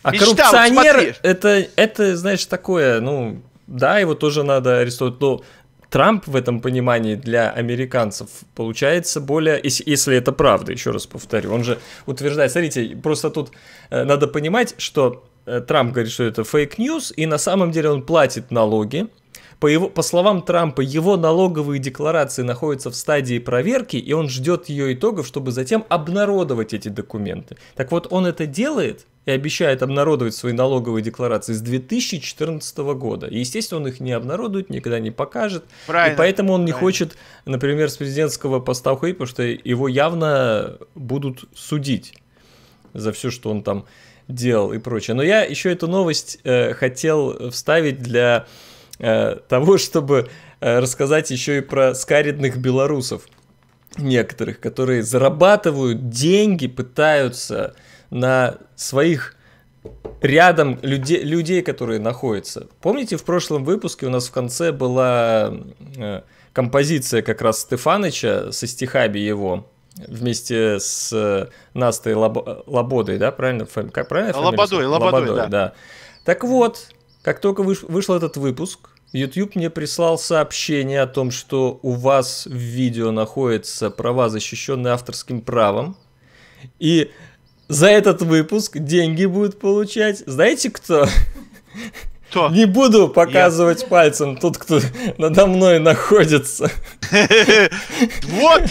А Мечта, коррупционер, вот это, это, знаешь, такое, ну, да, его тоже надо арестовать, но Трамп в этом понимании для американцев получается более, если, это правда, еще раз повторю, он же утверждает, смотрите, просто тут э, надо понимать, что э, Трамп говорит, что это фейк-ньюс, и на самом деле он платит налоги, по, его, по словам Трампа, его налоговые декларации находятся в стадии проверки, и он ждет ее итогов, чтобы затем обнародовать эти документы. Так вот, он это делает и обещает обнародовать свои налоговые декларации с 2014 года. И, естественно, он их не обнародует, никогда не покажет. Правильно, и поэтому он не правильно. хочет, например, с президентского поста уходить, потому что его явно будут судить за все, что он там делал и прочее. Но я еще эту новость э, хотел вставить для Э, того, чтобы э, рассказать еще и про скаридных белорусов некоторых, которые зарабатывают деньги, пытаются на своих рядом людей, людей, которые находятся. Помните, в прошлом выпуске у нас в конце была э, композиция как раз Стефаныча со стихами его вместе с Настой Лоб... Лободой, да, правильно? Как правильно? Лободой, Лободой, Лободой, да. да. Так вот, как только вышел этот выпуск, YouTube мне прислал сообщение о том, что у вас в видео находятся права, защищенные авторским правом. И за этот выпуск деньги будут получать. Знаете кто? Кто? Не буду показывать Я... пальцем тот, кто надо мной находится. Вот.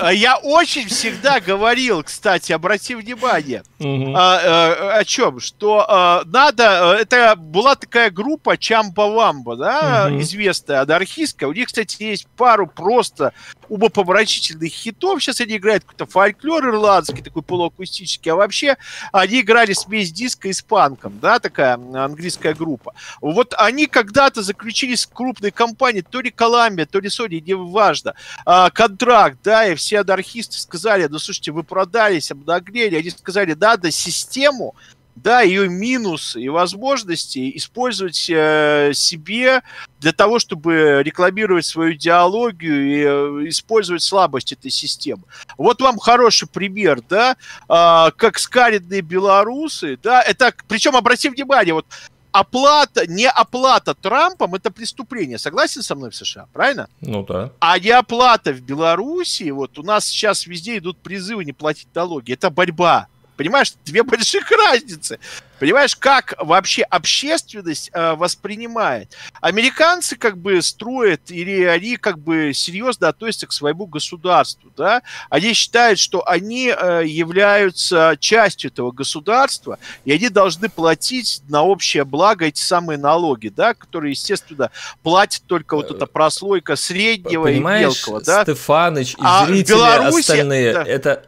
А я очень всегда говорил, кстати, обрати внимание, а, э, о чем, что э, надо... Э, это была такая группа Чамба-Вамба, да, известная, анархистская. У них, кстати, есть пару просто умопомрачительных хитов. Сейчас они играют какой-то фольклор ирландский, такой полуакустический, а вообще они играли смесь диска и с панком, да, такая английская группа. Вот они когда-то заключились с крупной компанией, то ли Columbia, то ли Sony, неважно, а, контракт, да, и все анархисты сказали, ну, слушайте, вы продались, обнаглели, они сказали, надо систему да, ее минус и возможности использовать э, себе для того, чтобы рекламировать свою идеологию и э, использовать слабость этой системы. Вот вам хороший пример, да, э, как скаридные белорусы, да, это, причем обрати внимание, вот оплата, не оплата Трампом это преступление. Согласен со мной в США, правильно? Ну да. А не оплата в Беларуси, вот у нас сейчас везде идут призывы не платить налоги. Это борьба. Понимаешь, две больших разницы. Понимаешь, как вообще общественность э, воспринимает. Американцы как бы строят, или они как бы серьезно относятся к своему государству, да. Они считают, что они э, являются частью этого государства, и они должны платить на общее благо эти самые налоги, да, которые, естественно, платит только вот эта прослойка среднего Понимаешь, и мелкого, да. Стефаныч и а зрители остальные, да. это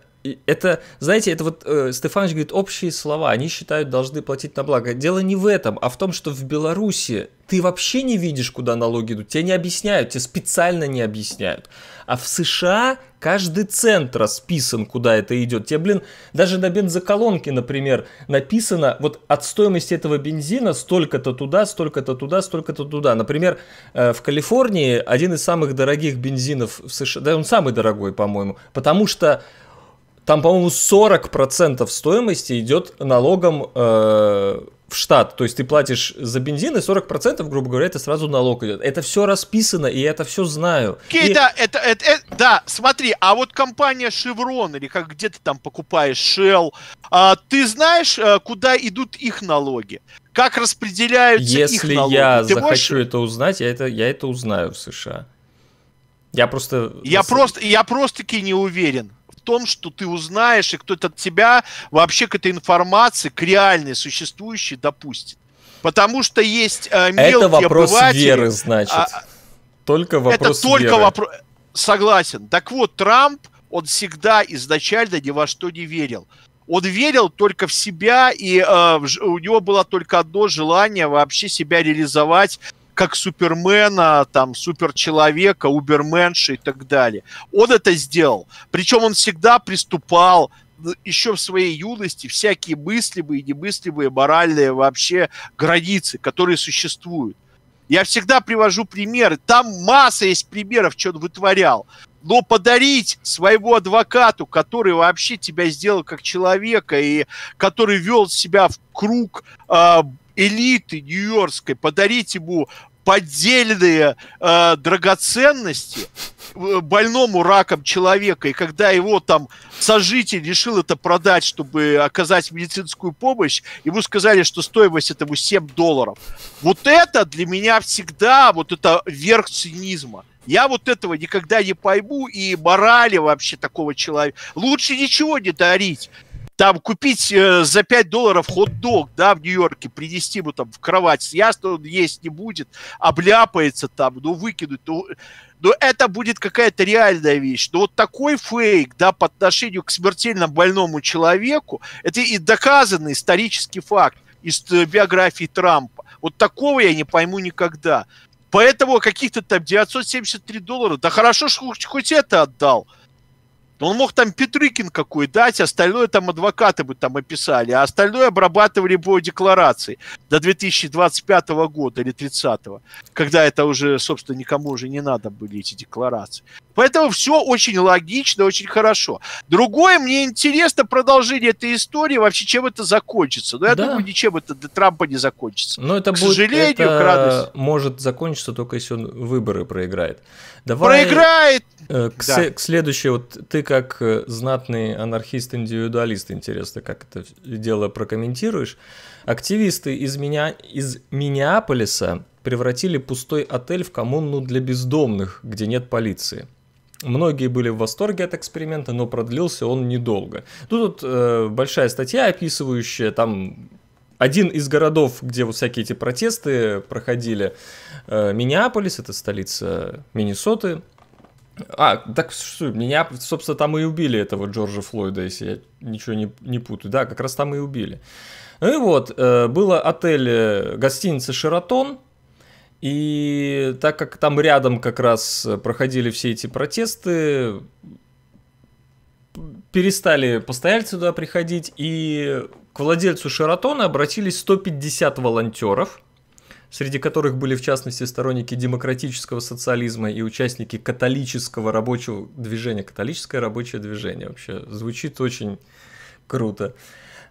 это, знаете, это вот э, Стефанович говорит общие слова, они считают должны платить на благо. Дело не в этом, а в том, что в Беларуси ты вообще не видишь, куда налоги идут, тебе не объясняют, тебе специально не объясняют. А в США каждый цент расписан, куда это идет. Тебе, блин, даже на бензоколонке, например, написано, вот от стоимости этого бензина столько-то туда, столько-то туда, столько-то туда. Например, э, в Калифорнии один из самых дорогих бензинов в США, да он самый дорогой, по-моему, потому что там, по-моему, 40% стоимости идет налогом э, в штат. То есть ты платишь за бензин, и 40%, грубо говоря, это сразу налог идет. Это все расписано, и я это все знаю. Окей, okay, и... да, это, это, это, да, смотри, а вот компания Chevron, или как где ты там покупаешь Shell, а, ты знаешь, э, куда идут их налоги? Как распределяются Если их налоги? Если я ты захочу можешь... это узнать, я это, я это узнаю в США. Я просто... Я просто, я просто-таки не уверен том, что ты узнаешь, и кто-то тебя вообще к этой информации, к реальной, существующей, допустит. Потому что есть э, мелкие Это вопрос обыватели, веры, а, значит. А, только вопрос Это только вопрос... Согласен. Так вот, Трамп, он всегда изначально ни во что не верил он верил только в себя, и э, у него было только одно желание вообще себя реализовать как Супермена, там, Суперчеловека, Уберменша и так далее. Он это сделал. Причем он всегда приступал ну, еще в своей юности всякие мыслимые и немыслимые моральные вообще границы, которые существуют. Я всегда привожу примеры. Там масса есть примеров, что он вытворял. Но подарить своего адвокату, который вообще тебя сделал как человека и который вел себя в круг э, элиты нью-йоркской, подарить ему поддельные э, драгоценности э, больному раком человека, и когда его там сожитель решил это продать, чтобы оказать медицинскую помощь, ему сказали, что стоимость этому 7 долларов. Вот это для меня всегда вот это верх цинизма. Я вот этого никогда не пойму и морали вообще такого человека. Лучше ничего не дарить там купить э, за 5 долларов хот-дог, да, в Нью-Йорке, принести ему там в кровать, ясно, он есть не будет, обляпается там, ну, выкинуть, ну, но ну, это будет какая-то реальная вещь. Но вот такой фейк, да, по отношению к смертельно больному человеку, это и доказанный исторический факт из э, биографии Трампа. Вот такого я не пойму никогда. Поэтому каких-то там 973 доллара, да хорошо, что хоть это отдал – ну, он мог там Петрыкин какой дать, остальное там адвокаты бы там описали, а остальное обрабатывали по декларации до 2025 года или 30 когда это уже, собственно, никому уже не надо были эти декларации. Поэтому все очень логично, очень хорошо. Другое, мне интересно продолжение этой истории, вообще чем это закончится. Но ну, я да. думаю, ничем это для Трампа не закончится. Но это К будет, сожалению, это к радости. может закончиться только если он выборы проиграет. Давай проиграет! Э, к, да. к следующей, вот ты как э, знатный анархист-индивидуалист, интересно, как это дело прокомментируешь. Активисты из, меня, из Миннеаполиса превратили пустой отель в коммуну для бездомных, где нет полиции. Многие были в восторге от эксперимента, но продлился он недолго. Тут, тут э, большая статья, описывающая там один из городов, где вот всякие эти протесты проходили, э, Миннеаполис, это столица Миннесоты. А, так, что, меня, собственно, там и убили этого Джорджа Флойда, если я ничего не, не путаю. Да, как раз там и убили. Ну и вот, э, было отель, э, гостиница «Шератон», и так как там рядом как раз проходили все эти протесты, перестали постояльцы туда приходить, и к владельцу Шаратона обратились 150 волонтеров, среди которых были в частности сторонники демократического социализма и участники католического рабочего движения. Католическое рабочее движение вообще звучит очень круто.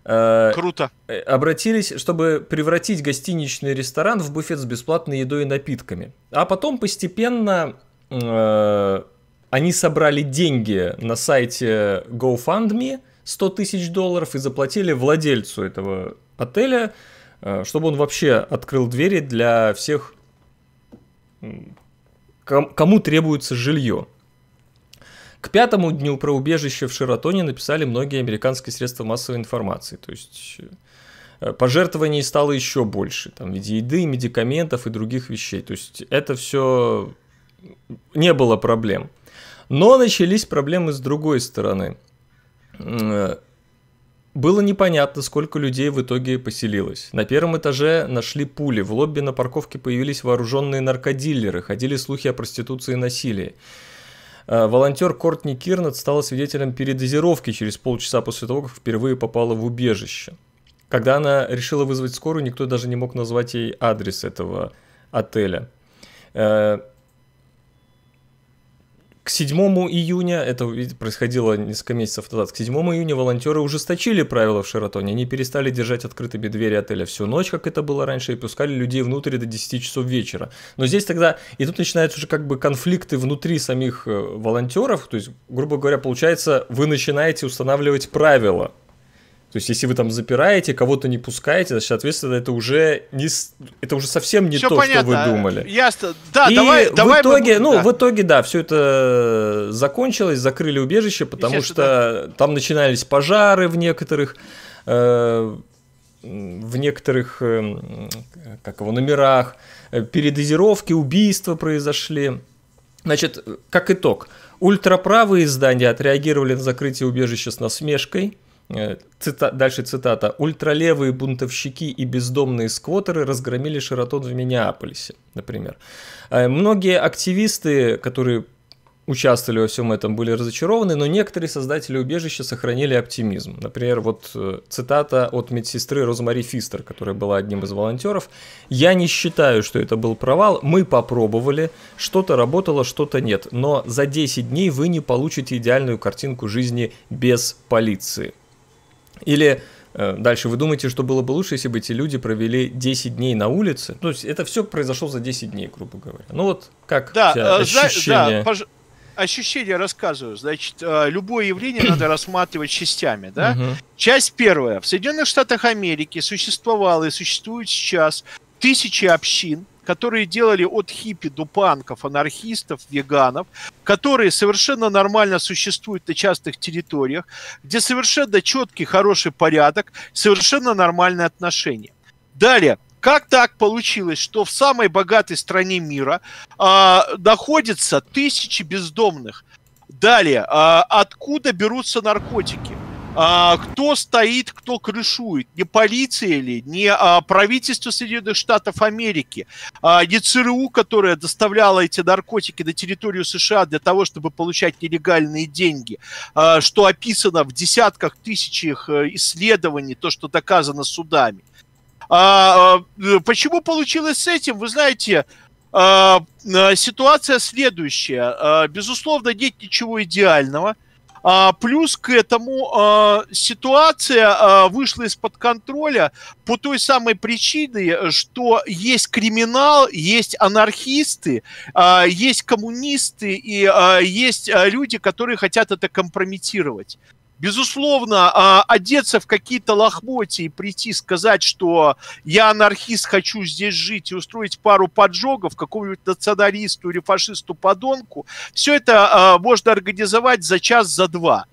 Э, Круто. Э, обратились, чтобы превратить гостиничный ресторан в буфет с бесплатной едой и напитками. А потом постепенно э, они собрали деньги на сайте GoFundMe 100 тысяч долларов и заплатили владельцу этого отеля, чтобы он вообще открыл двери для всех, кому требуется жилье. К пятому дню про убежище в Широтоне написали многие американские средства массовой информации. То есть э, пожертвований стало еще больше, там, в виде еды, медикаментов и других вещей. То есть это все не было проблем. Но начались проблемы с другой стороны. Э, было непонятно, сколько людей в итоге поселилось. На первом этаже нашли пули, в лобби на парковке появились вооруженные наркодиллеры, ходили слухи о проституции и насилии. Э, волонтер Кортни Кирнет стала свидетелем передозировки через полчаса после того, как впервые попала в убежище. Когда она решила вызвать скорую, никто даже не мог назвать ей адрес этого отеля. Э, к 7 июня, это происходило несколько месяцев назад, к 7 июня волонтеры ужесточили правила в Шератоне. Они перестали держать открытыми двери отеля всю ночь, как это было раньше, и пускали людей внутрь до 10 часов вечера. Но здесь тогда, и тут начинаются уже как бы конфликты внутри самих э, волонтеров. То есть, грубо говоря, получается, вы начинаете устанавливать правила то есть, если вы там запираете, кого-то не пускаете, значит, соответственно, это уже не, это уже совсем не все то, понятно. что вы думали. Ясно. Да, и давай, в давай итоге, мы... ну, да. в итоге, да, все это закончилось, закрыли убежище, потому что да. там начинались пожары в некоторых. Э, в некоторых, э, как его, номерах, э, передозировки, убийства произошли. Значит, э, как итог, ультраправые издания отреагировали на закрытие убежища с насмешкой, Э, цита, дальше цитата. «Ультралевые бунтовщики и бездомные сквотеры разгромили Широтон в Миннеаполисе», например. Э, многие активисты, которые участвовали во всем этом, были разочарованы, но некоторые создатели убежища сохранили оптимизм. Например, вот э, цитата от медсестры Розмари Фистер, которая была одним из волонтеров. «Я не считаю, что это был провал. Мы попробовали. Что-то работало, что-то нет. Но за 10 дней вы не получите идеальную картинку жизни без полиции». Или э, Дальше вы думаете, что было бы лучше, если бы эти люди провели 10 дней на улице? То есть это все произошло за 10 дней, грубо говоря. Ну вот как да, э, ощущение? Да, пож... Ощущение рассказываю. Значит, э, любое явление надо рассматривать частями. Да? Угу. Часть первая. В Соединенных Штатах Америки существовало и существует сейчас тысячи общин, которые делали от хиппи до панков, анархистов, веганов, которые совершенно нормально существуют на частных территориях, где совершенно четкий, хороший порядок, совершенно нормальные отношения. Далее, как так получилось, что в самой богатой стране мира а, находятся тысячи бездомных? Далее, а, откуда берутся наркотики? а, кто стоит, кто крышует. Не полиция ли, не а, правительство Соединенных Штатов Америки, а, не ЦРУ, которая доставляла эти наркотики на территорию США для того, чтобы получать нелегальные деньги, а, что описано в десятках тысячах э, исследований, то, что доказано судами. А, э, почему получилось с этим, вы знаете, а, э, ситуация следующая. А, безусловно, нет ничего идеального. А, плюс к этому а, ситуация а, вышла из-под контроля по той самой причине, что есть криминал, есть анархисты, есть коммунисты и есть люди, которые хотят это компрометировать. Безусловно, а, одеться в какие-то лохмотья и прийти сказать, что я анархист, хочу здесь жить и устроить пару поджогов какому-нибудь националисту или фашисту-подонку, все это а, можно организовать за час, за два.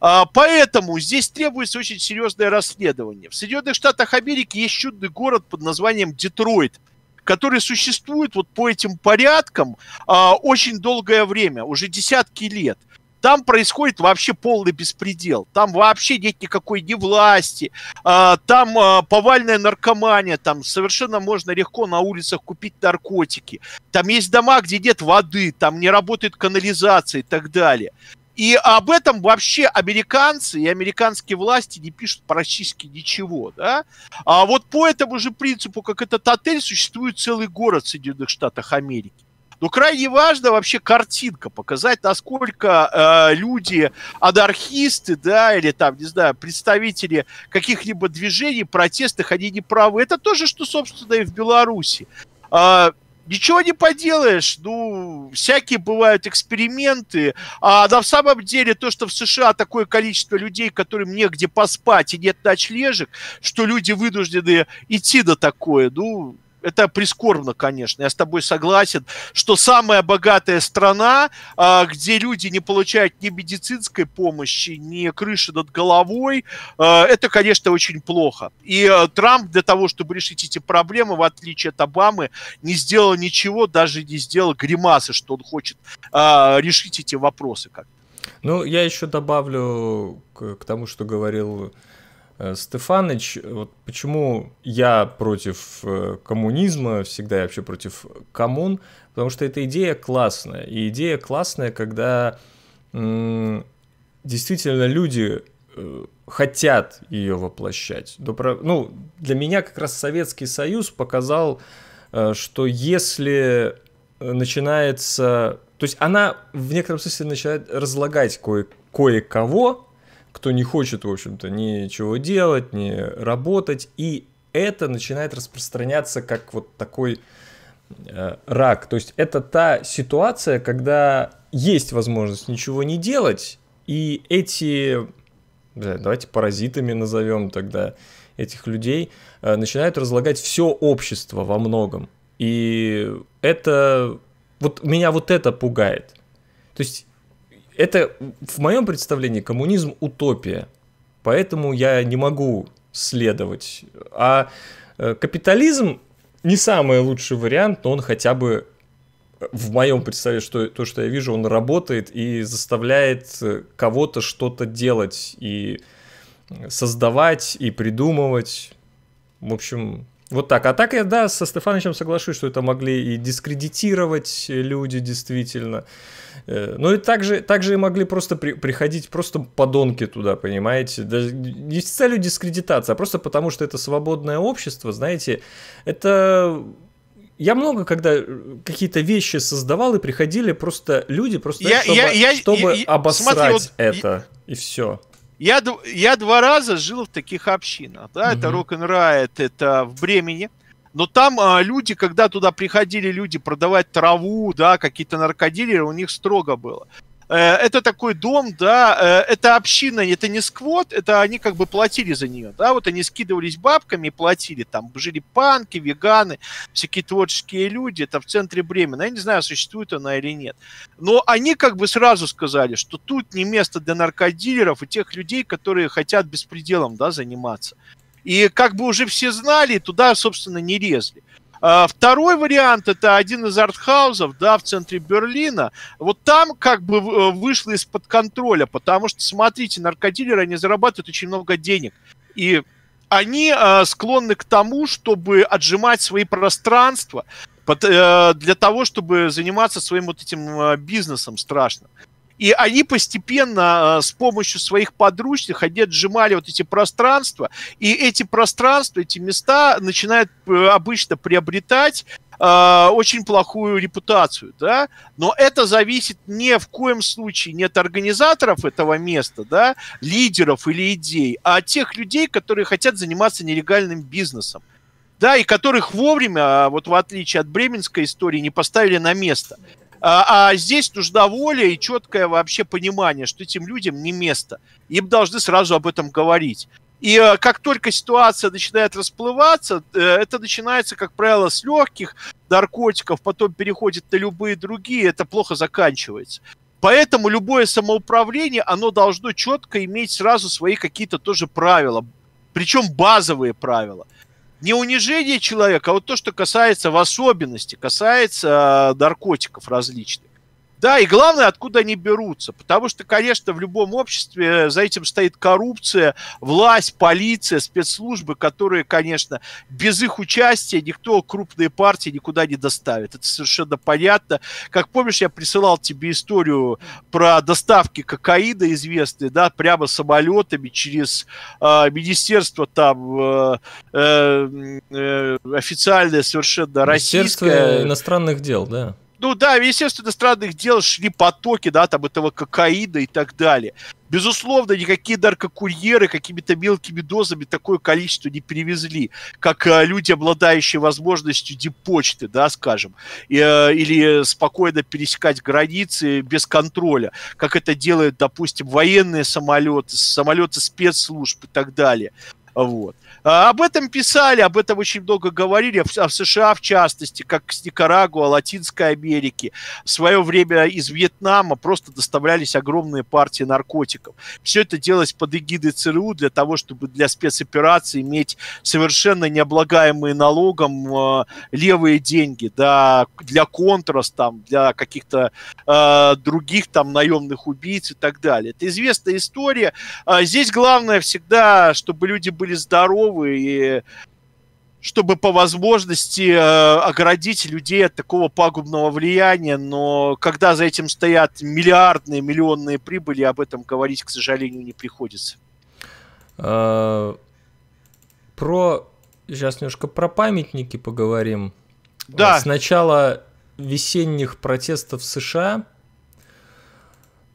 А, поэтому здесь требуется очень серьезное расследование. В Соединенных Штатах Америки есть чудный город под названием Детройт, который существует вот по этим порядкам очень долгое время, уже десятки лет там происходит вообще полный беспредел. Там вообще нет никакой ни власти. А, там а, повальная наркомания. Там совершенно можно легко на улицах купить наркотики. Там есть дома, где нет воды. Там не работает канализация и так далее. И об этом вообще американцы и американские власти не пишут практически ничего. Да? А вот по этому же принципу, как этот отель, существует целый город в Соединенных Штатах Америки но ну, крайне важно вообще картинка показать, насколько э, люди, анархисты, да, или там, не знаю, представители каких-либо движений, протестных, они не правы. Это тоже, что, собственно, и в Беларуси. Э, ничего не поделаешь, ну, всякие бывают эксперименты, а на самом деле то, что в США такое количество людей, которым негде поспать и нет ночлежек, что люди вынуждены идти на такое, ну, это прискорбно, конечно. Я с тобой согласен, что самая богатая страна, а, где люди не получают ни медицинской помощи, ни крыши над головой, а, это, конечно, очень плохо. И э, Трамп для того, чтобы решить эти проблемы, в отличие от Обамы, не сделал ничего, даже не сделал гримасы, что он хочет а, решить эти вопросы как-то. Ну, я еще добавлю к, к тому, что говорил Э, Стефаныч, вот почему я против э, коммунизма, всегда я вообще против коммун, потому что эта идея классная. И идея классная, когда м- действительно люди э, хотят ее воплощать. Ну, для меня как раз Советский Союз показал, что если начинается... То есть она в некотором смысле начинает разлагать кое- кое-кого, кто не хочет, в общем-то, ничего делать, не работать. И это начинает распространяться как вот такой э, рак. То есть это та ситуация, когда есть возможность ничего не делать, и эти, давайте паразитами назовем тогда этих людей, э, начинают разлагать все общество во многом. И это, вот меня вот это пугает. То есть это в моем представлении коммунизм утопия, поэтому я не могу следовать. А э, капитализм не самый лучший вариант, но он хотя бы э, в моем представлении, что то, что я вижу, он работает и заставляет э, кого-то что-то делать и создавать и придумывать. В общем, вот так. А так я, да, со Стефановичем соглашусь, что это могли и дискредитировать люди действительно. Э, ну и также, также и могли просто при, приходить просто подонки туда, понимаете? Даже не с целью дискредитации, а просто потому, что это свободное общество, знаете, это... Я много когда э, какие-то вещи создавал, и приходили просто люди, просто я, чтобы, я, я, чтобы я, обосрать смотри, вот, это, я, и все. Я, я два раза жил в таких общинах. Да? Угу. Это Рок-н-Райт, это в Бремени. Но там а, люди, когда туда приходили люди продавать траву, да, какие-то наркодилеры, у них строго было. Э, это такой дом, да, э, это община, это не сквот, это они как бы платили за нее, да, вот они скидывались бабками и платили, там жили панки, веганы, всякие творческие люди, это в центре Бремена, я не знаю, существует она или нет, но они как бы сразу сказали, что тут не место для наркодилеров и тех людей, которые хотят беспределом, да, заниматься. И как бы уже все знали, туда, собственно, не лезли. А, второй вариант это один из артхаузов, да, в центре Берлина. Вот там как бы э, вышло из-под контроля, потому что, смотрите, наркодилеры, они зарабатывают очень много денег. И они э, склонны к тому, чтобы отжимать свои пространства э, для того, чтобы заниматься своим вот этим бизнесом страшно. И они постепенно а, с помощью своих подручных, они отжимали вот эти пространства, и эти пространства, эти места начинают э, обычно приобретать а, очень плохую репутацию, да, но это зависит не в коем случае не от организаторов этого места, да, лидеров или идей, а от тех людей, которые хотят заниматься нелегальным бизнесом, да, и которых вовремя, а, вот в отличие от бременской истории, не поставили на место. А, а, здесь нужна воля и четкое вообще понимание, что этим людям не место. Им должны сразу об этом говорить. И э, как только ситуация начинает расплываться, э, это начинается, как правило, с легких наркотиков, потом переходит на любые другие, это плохо заканчивается. Поэтому любое самоуправление, оно должно четко иметь сразу свои какие-то тоже правила, причем базовые правила не унижение человека, а вот то, что касается в особенности, касается э, наркотиков различных. Да, и главное, откуда они берутся. Потому что, конечно, в любом обществе э, за этим стоит коррупция, власть, полиция, спецслужбы, которые, конечно, без их участия никто крупные партии никуда не доставит. Это совершенно понятно. Как помнишь, я присылал тебе историю про доставки кокаина известные, да, прямо самолетами через э, министерство там э, э, э официальное совершенно российское. Министерство иностранных дел, да ну да, Министерство странных дел шли потоки, да, там этого кокаина и так далее. Безусловно, никакие наркокурьеры какими-то мелкими дозами такое количество не перевезли, как э, люди, обладающие возможностью депочты, да, скажем, э, или спокойно пересекать границы без контроля, как это делают, допустим, военные самолеты, самолеты спецслужб и так далее. Вот. А, об этом писали, об этом очень много говорили, а в США в частности, как с Никарагуа, Латинской Америки. В свое время из Вьетнама просто доставлялись огромные партии наркотиков. Все это делалось под эгидой ЦРУ для того, чтобы для спецоперации иметь совершенно необлагаемые налогом а, левые деньги, да, для контрас, там, для каких-то э, других там наемных убийц и так далее. Это известная история. Здесь главное всегда, чтобы люди были здоровы, готовы, и чтобы по возможности э, оградить людей от такого пагубного влияния, но когда за этим стоят миллиардные, миллионные прибыли, об этом говорить, к сожалению, не приходится. Э, про сейчас немножко про памятники поговорим. Да. Вот с начала весенних протестов в США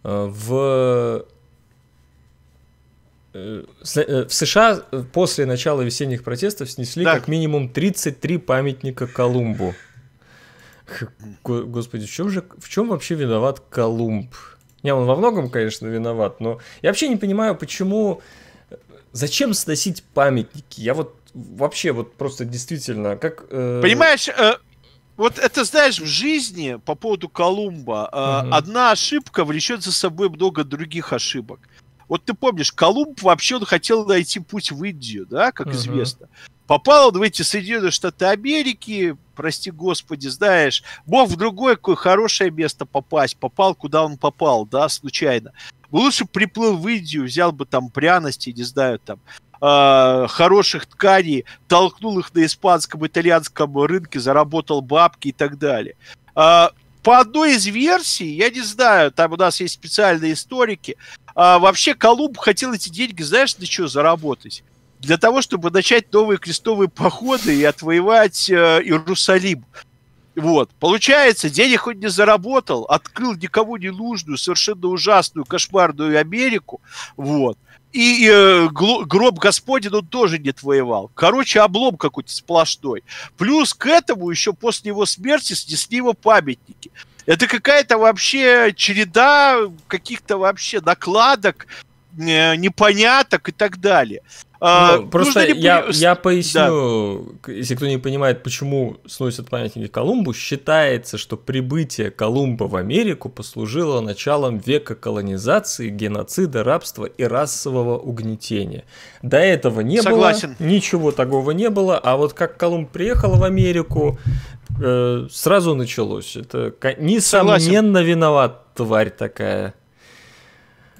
э, в Э, э, в США э, после начала весенних протестов снесли да. как минимум 33 памятника Колумбу. Господи, в чем, же, в чем вообще виноват Колумб? Не, он во многом, конечно, виноват, но я вообще не понимаю, почему... Зачем сносить памятники? Я вот вообще вот просто действительно как... Э... Понимаешь, э, вот это, знаешь, в жизни по поводу Колумба э, угу. одна ошибка влечет за собой много других ошибок. Вот ты помнишь, Колумб вообще он хотел найти путь в Индию, да, как uh-huh. известно. Попал он в эти Соединенные Штаты Америки, прости господи, знаешь, мог в другое какое хорошее место попасть, попал, куда он попал, да, случайно. Ну, лучше приплыл в Индию, взял бы там пряности, не знаю, там, а, хороших тканей, толкнул их на испанском, итальянском рынке, заработал бабки и так далее. А, по одной из версий, я не знаю, там у нас есть специальные историки, а, вообще Колумб хотел эти деньги, знаешь, для чего заработать? Для того, чтобы начать новые крестовые походы и отвоевать э, Иерусалим. Вот. Получается, денег хоть не заработал, открыл никому не нужную, совершенно ужасную, кошмарную Америку. Вот. И э, гроб Господень он тоже не отвоевал. Короче, облом какой-то сплошной. Плюс к этому еще после его смерти снесли его памятники. Это какая-то вообще череда каких-то вообще накладок, непоняток и так далее. А, ну, просто ли... я, я поясню, да. если кто не понимает, почему сносят памятник Колумбу, считается, что прибытие Колумба в Америку послужило началом века колонизации, геноцида, рабства и расового угнетения. До этого не Согласен. было, ничего такого не было, а вот как Колумб приехал в Америку, Э, сразу началось. Это, несомненно, виноват тварь такая.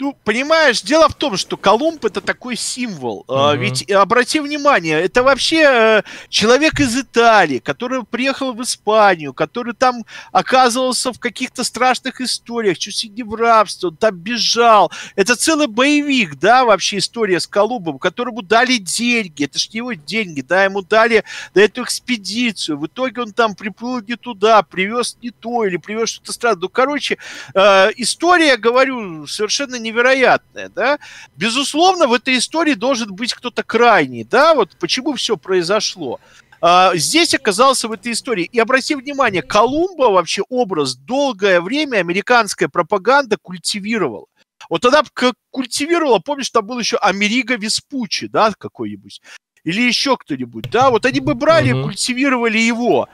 Ну, понимаешь, дело в том, что Колумб это такой символ. Uh а, -huh. Ведь э, обрати внимание, это вообще э, человек из Италии, который приехал в Испанию, который там оказывался в каких-то страшных историях, чуть ли в рабстве, он там бежал. Это целый боевик, да, вообще история с Колумбом, которому дали деньги. Это ж не его деньги, да, ему дали на эту экспедицию. В итоге он там приплыл не туда, привез не то или привез что-то странное. Ну, короче, э, история, говорю, совершенно не невероятное, да. Безусловно, в этой истории должен быть кто-то крайний, да, вот почему все произошло. А, здесь оказался в этой истории. И обрати внимание, Колумба вообще образ долгое время американская пропаганда культивировала. Вот тогда культивировала, помнишь, там был еще Америго Веспучи, да, какой-нибудь или еще кто-нибудь, да, вот они бы брали, uh-huh. культивировали его,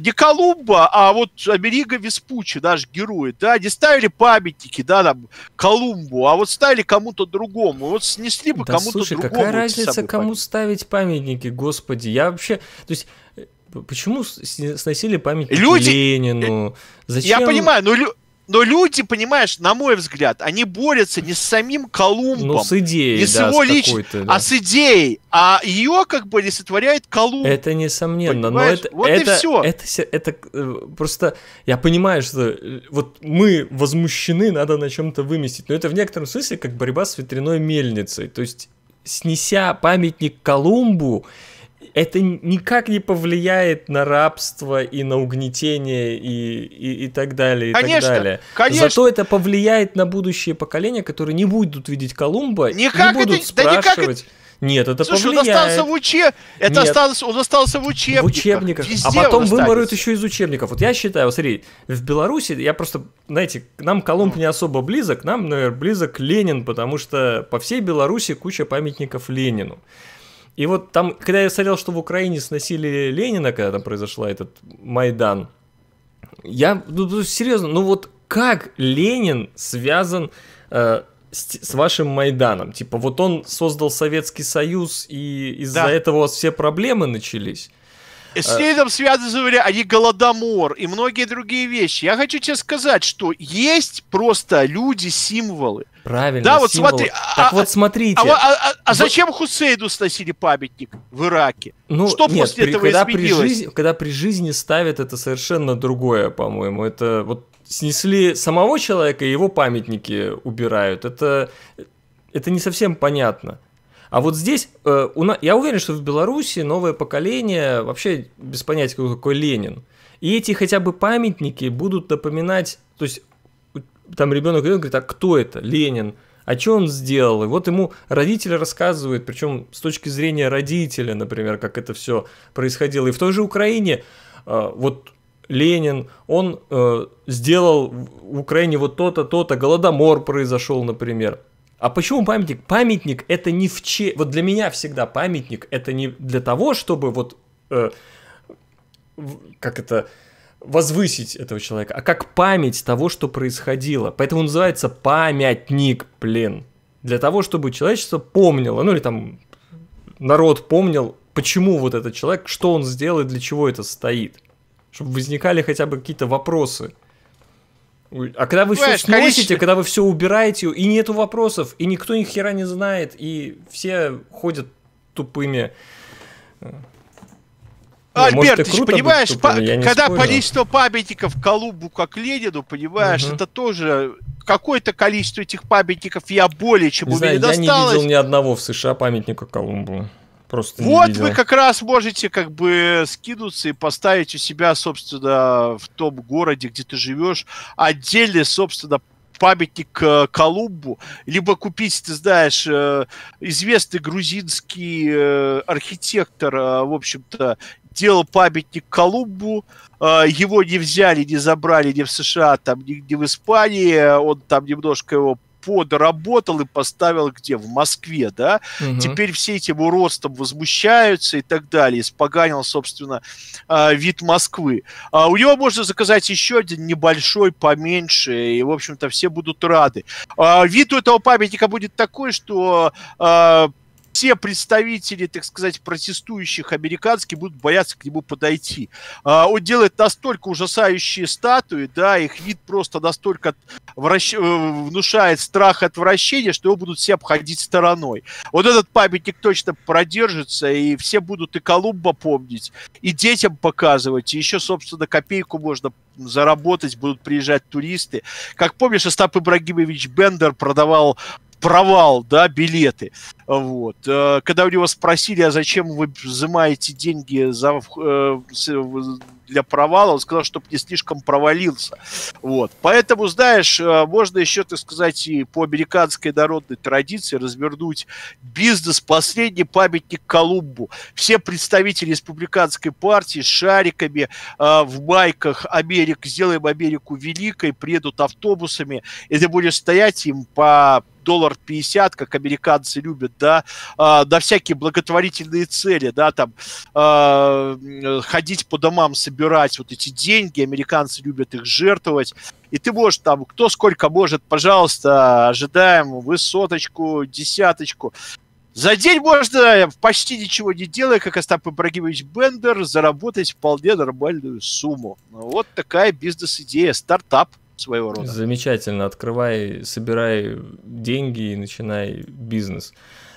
не Колумба, а вот Америго Веспуччи, наш герой, да, не ставили памятники, да, там, Колумбу, а вот ставили кому-то другому, вот снесли бы да кому-то слушай, другому. какая разница, кому памятники? ставить памятники, господи, я вообще, то есть, э, почему сносили памятники Люди... Ленину? Э, Зачем... Я понимаю, но но люди, понимаешь, на мой взгляд, они борются не с самим Колумбом, ну, с идеей, не с его лично, а да. а с идеей, а ее как бы олицетворяет Колумб. Это несомненно, понимаешь? но это вот это, и все. Это, это, это просто я понимаю, что э, вот мы возмущены, надо на чем-то выместить, но это в некотором смысле как борьба с ветряной мельницей, то есть снеся памятник Колумбу это никак не повлияет на рабство и на угнетение и, и, и так далее. И конечно, так далее. конечно. Зато это повлияет на будущее поколение, которые не будут видеть Колумба, никак не будут это, спрашивать. Да никак Нет, это Слушай, повлияет. он остался в уче... это осталось, он остался в учебниках. В учебниках. Везде а потом выморуют еще из учебников. Вот я считаю, смотри, в Беларуси, я просто, знаете, к нам Колумб ну. не особо близок, нам, наверное, близок Ленин, потому что по всей Беларуси куча памятников Ленину. И вот там, когда я смотрел, что в Украине сносили Ленина, когда там произошла этот Майдан, я, ну, ну серьезно, ну вот как Ленин связан э, с, с вашим Майданом? Типа, вот он создал Советский Союз, и из-за да. этого у вас все проблемы начались. Э, э, с ним связывали они голодомор и многие другие вещи. Я хочу тебе сказать, что есть просто люди-символы. Правильно. Да, вот смотри. А, так а, вот а, смотрите. А, а, а, а зачем Хусейду сносили памятник в Ираке? Ну, Что нет, после при, этого когда изменилось? При жизни, когда при жизни ставят, это совершенно другое, по-моему. Это вот снесли самого человека, и его памятники убирают. Это, это не совсем понятно. А вот здесь, э, у нас, я уверен, что в Беларуси новое поколение вообще без понятия, какой Ленин. И эти хотя бы памятники будут напоминать, то есть там ребенок идет, говорит, а кто это? Ленин. А что он сделал? И вот ему родители рассказывают, причем с точки зрения родителя, например, как это все происходило. И в той же Украине э, вот Ленин, он э, сделал в Украине вот то-то, то-то, голодомор произошел, например. А почему памятник? Памятник это не в че... Вот для меня всегда памятник это не для того, чтобы вот... Э, как это возвысить этого человека, а как память того, что происходило. Поэтому называется памятник, блин. Для того, чтобы человечество помнило, ну или там народ помнил, почему вот этот человек, что он сделал и для чего это стоит. Чтобы возникали хотя бы какие-то вопросы. А когда вы все сносите, конечно... когда вы все убираете, и нету вопросов, и никто ни хера не знает, и все ходят тупыми. Ну, Альберт, ну, понимаешь, по- когда спорю. количество памятников Колумбу как Ленину, понимаешь, угу. это тоже какое-то количество этих памятников я более чем не уверен Я осталось. не видел ни одного в США памятника Колумбу. Просто вот вы как раз можете как бы скинуться и поставить у себя, собственно, в том городе, где ты живешь, отдельный, собственно, памятник э, Колумбу, либо купить, ты знаешь, э, известный грузинский э, архитектор, в общем-то, делал памятник Колумбу. А, его не взяли, не забрали ни в США, там, ни, ни в Испании. Он там немножко его подработал и поставил где? В Москве, да? Угу. Теперь все этим уродством возмущаются и так далее. Испоганил, собственно, а, вид Москвы. А у него можно заказать еще один небольшой, поменьше, и, в общем-то, все будут рады. вид у этого памятника будет такой, что все представители, так сказать, протестующих американских будут бояться к нему подойти. А, он делает настолько ужасающие статуи, да, их вид просто настолько вращ... Э, внушает страх отвращения, что его будут все обходить стороной. Вот этот памятник точно продержится, и все будут и Колумба помнить, и детям показывать, и еще, собственно, копейку можно заработать, будут приезжать туристы. Как помнишь, Остап Ибрагимович Бендер продавал провал, да, билеты. Вот. Э, когда у него спросили, а зачем вы взимаете деньги за, э, для провала, он сказал, чтобы не слишком провалился. Вот. Поэтому, знаешь, э, можно еще, так сказать, и по американской народной традиции развернуть бизнес «Последний памятник Колумбу». Все представители республиканской партии с шариками в майках «Америк, сделаем Америку великой» приедут автобусами, и ты будешь стоять им по доллар 50, как американцы любят, да, а, на всякие благотворительные цели, да, там а, ходить по домам, собирать вот эти деньги, американцы любят их жертвовать. И ты можешь там, кто сколько может, пожалуйста, ожидаем вы соточку, десяточку. За день можно, почти ничего не делая, как Остап Ибрагимович Бендер, заработать вполне нормальную сумму. Вот такая бизнес-идея, стартап своего рода. Замечательно, открывай, собирай деньги и начинай бизнес.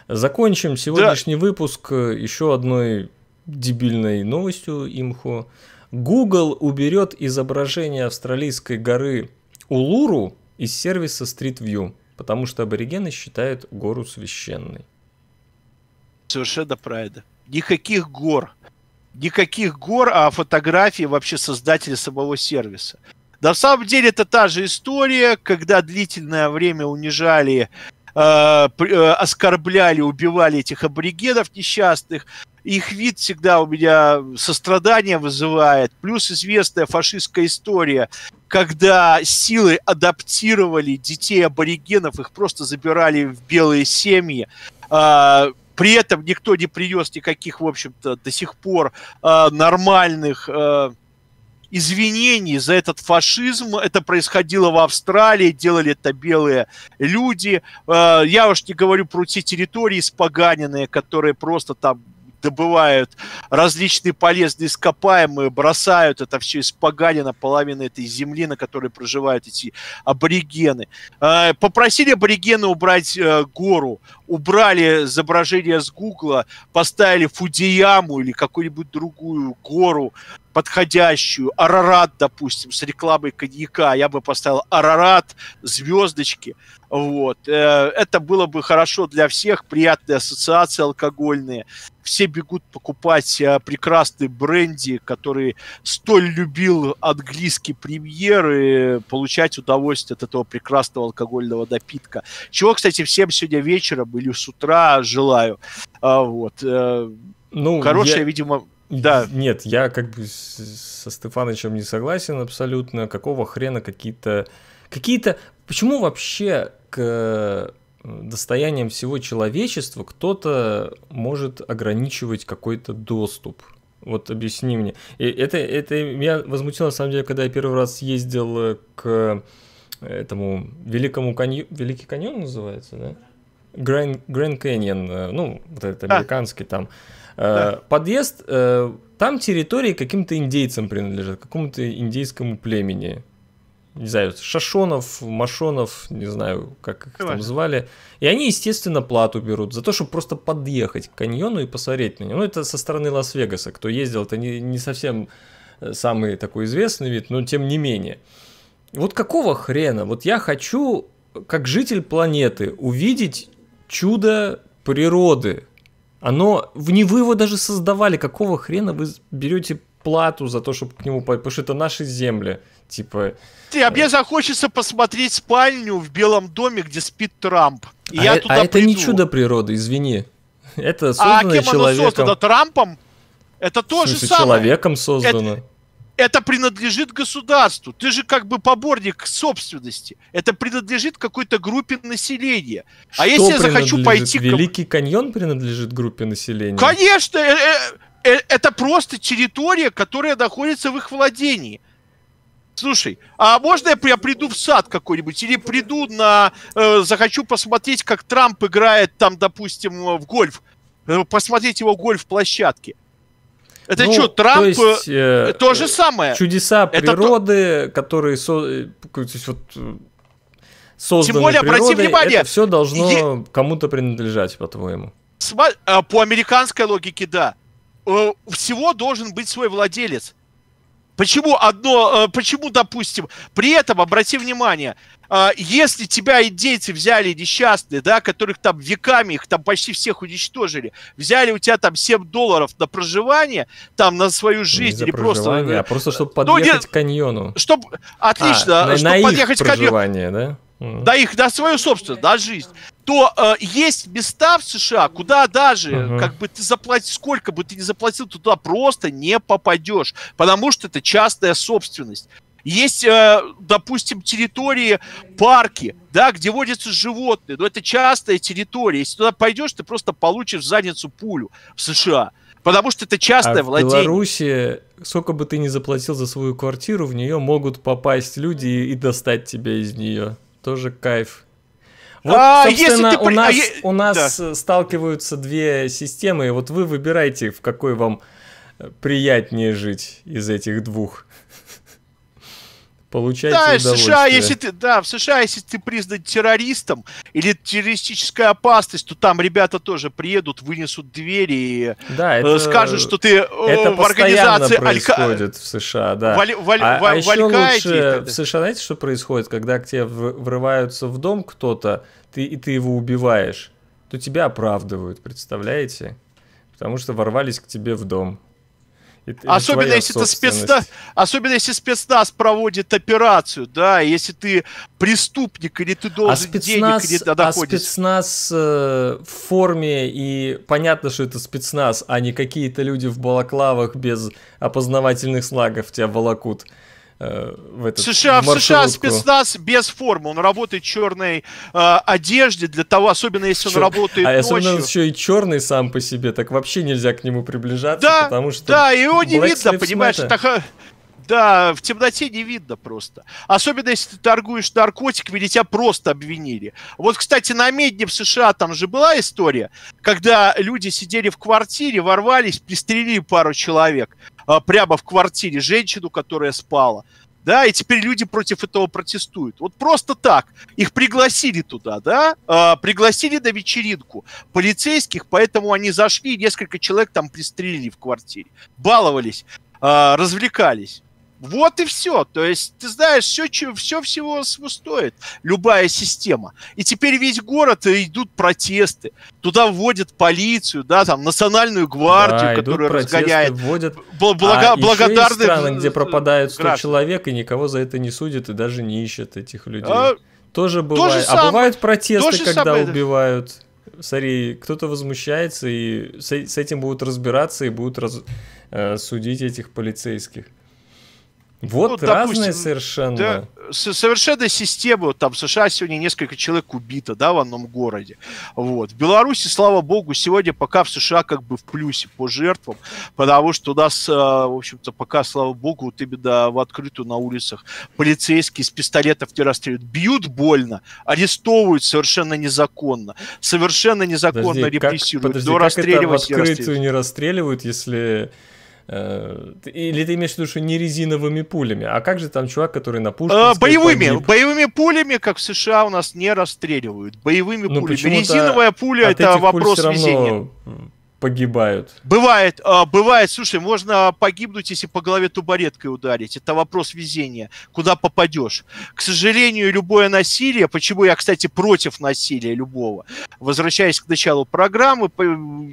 Закончим сегодняшний да. выпуск э, еще одной дебильной новостью имхо. Google уберет изображение австралийской горы Улуру из сервиса Street View, потому что аборигены считают гору священной. Совершенно правильно. Никаких гор. Никаких гор, а фотографии вообще создатели самого сервиса. На самом деле это та же история, когда длительное время унижали, э, э, оскорбляли, убивали этих аборигенов несчастных. Их вид всегда у меня сострадание вызывает. Плюс известная фашистская история, когда силы адаптировали детей аборигенов, их просто забирали в белые семьи. Э, при этом никто не принес никаких, в общем-то, до сих пор э, нормальных... Э, извинений за этот фашизм. Это происходило в Австралии, делали это белые люди. Э, я уж не говорю про те территории испоганенные, которые просто там добывают различные полезные ископаемые, бросают это все испоганено, половина этой земли, на которой проживают эти аборигены. Э, попросили аборигены убрать э, гору, убрали изображение с Гугла, поставили Фудияму или какую-нибудь другую гору, подходящую, Арарат, допустим, с рекламой коньяка, я бы поставил Арарат, звездочки, вот. Э, это было бы хорошо для всех, приятные ассоциации алкогольные. Все бегут покупать э, прекрасный бренди, который столь любил английский премьер и получать удовольствие от этого прекрасного алкогольного напитка. Чего, кстати, всем сегодня вечером или с утра желаю. А, вот. Э, ну, Хорошая, я... видимо, да, нет, я как бы со Стефанычем не согласен абсолютно. Какого хрена какие-то... Какие-то... Почему вообще к достоянием всего человечества кто-то может ограничивать какой-то доступ? Вот объясни мне. И это, это меня возмутило, на самом деле, когда я первый раз ездил к этому Великому каньону... Великий каньон называется, да? Гранд Каньон, э, ну, вот этот а. американский а. там Э, да. Подъезд, э, там территории каким-то индейцам принадлежат, какому-то индейскому племени. Не знаю, Шашонов, Машонов, не знаю, как их Давай. там звали. И они, естественно, плату берут за то, чтобы просто подъехать к каньону и посмотреть на него. Ну, это со стороны Лас-Вегаса. Кто ездил, это не, не совсем э, самый такой известный вид, но тем не менее. Вот какого хрена? Вот я хочу, как житель планеты, увидеть чудо природы, оно, в не вы его даже создавали, какого хрена вы берете плату за то, чтобы к нему, потому что это наши земли, типа... Ты, а мне захочется посмотреть спальню в Белом доме, где спит Трамп. И а я э, туда а это не чудо природы, извини. Это а созданное а кем человеком... оно создано? Трампом? Это тоже же самое. человеком создано. Это это принадлежит государству. Ты же как бы поборник собственности. Это принадлежит какой-то группе населения. А Что а если я захочу пойти... Великий каньон принадлежит группе населения? Конечно! Э, э, э, это просто территория, которая находится в их владении. Слушай, а можно я, приду в сад какой-нибудь или приду на... захочу посмотреть, как Трамп играет там, допустим, в гольф. Посмотреть его гольф-площадки. площадке это ну, что, Трамп? То, есть, э, э, то же самое. Чудеса природы, это... которые... Со... Э, вот, э, созданы Тем более, природой, обрати внимание, это все должно е... кому-то принадлежать, по-твоему. По американской логике, да. Всего должен быть свой владелец. Почему одно, почему, допустим, при этом, обрати внимание, а, если тебя и дети взяли несчастные, да, которых там веками, их там почти всех уничтожили, взяли у тебя там 7 долларов на проживание, там на свою жизнь или просто... Э, а просто э, чтобы ну, подъехать ну, к каньону. Чтоб, отлично, а, чтобы на подъехать к каньону. да? Да их, на свою собственность, на жизнь то э, есть места в США, куда даже, uh-huh. как бы ты заплатил, сколько бы ты ни заплатил, туда просто не попадешь, потому что это частная собственность. Есть, э, допустим, территории, парки, да, где водятся животные, но это частая территория. Если туда пойдешь, ты просто получишь в задницу пулю в США. Потому что это частное а владение. В Беларуси, сколько бы ты ни заплатил за свою квартиру, в нее могут попасть люди и, достать тебя из нее. Тоже кайф. Вот, а, собственно, если ты... у а нас, а, у нас да. сталкиваются две системы, вот вы выбираете, в какой вам приятнее жить из этих двух получайте да, в США, если ты, да, в США, если ты признан террористом или террористическая опасность, то там ребята тоже приедут, вынесут двери и да, э, это, скажут, что ты э, это в организации происходит в США, да. Валь, валь, а, валь, а еще лучше в США, знаете, что происходит, когда к тебе врываются в дом кто-то, ты и ты его убиваешь, то тебя оправдывают, представляете? Потому что ворвались к тебе в дом. И, особенно, если это спецназ, особенно если спецназ проводит операцию, да, если ты преступник или ты а должен а спецназ, денег, или ты доходишь. А спецназ э, в форме, и понятно, что это спецназ, а не какие-то люди в балаклавах без опознавательных слагов тебя волокут. Э, в этот США, В США спецназ без формы, он работает в черной э, одежде, для того, особенно если Чер... он работает а ночью. А особенно еще и черный сам по себе, так вообще нельзя к нему приближаться, да, потому что... Да, его не видно, понимаешь, так... Да, в темноте не видно просто. Особенно, если ты торгуешь наркотиками, или тебя просто обвинили. Вот, кстати, на Медне в США там же была история, когда люди сидели в квартире, ворвались, пристрелили пару человек. А, прямо в квартире женщину, которая спала. Да, и теперь люди против этого протестуют. Вот просто так. Их пригласили туда, да, а, пригласили на вечеринку полицейских, поэтому они зашли, несколько человек там пристрелили в квартире. Баловались, а, развлекались. Вот и все. То есть, ты знаешь, все, все всего стоит. Любая система. И теперь весь город э, идут протесты. Туда вводят полицию, да, там, национальную гвардию, да, которая протесты, разгоняет. Вводят. блага- а благодарные... страны, где пропадают 100 граждан. человек, и никого за это не судят, и даже не ищут этих людей. А... Тоже бывает. То же а самое. А бывают протесты, то когда самое. убивают. Сори, кто-то возмущается, и с, с этим будут разбираться и будут раз, э, судить этих полицейских. Вот ну, разные допустим, совершенно. Да, совершенно вот там в США сегодня несколько человек убито, да, в одном городе. Вот. В Беларуси, слава богу, сегодня пока в США как бы в плюсе по жертвам, потому что у нас, э, в общем-то, пока, слава богу, вот именно в открытую на улицах полицейские с пистолетов не расстреливают. Бьют больно, арестовывают совершенно незаконно, совершенно незаконно подожди, репрессируют. Как, подожди, как это в открытую не расстреливают, если Э, или ты имеешь в виду, что не резиновыми пулями? А как же там чувак, который на пушке? А, боевыми, погиб? боевыми пулями, как в США у нас не расстреливают. Боевыми Но ну, пулями. Резиновая пуля это вопрос пуль везения погибают. Бывает, а, бывает. Слушай, можно погибнуть, если по голове тубареткой ударить. Это вопрос везения, куда попадешь. К сожалению, любое насилие, почему я, кстати, против насилия любого, возвращаясь к началу программы,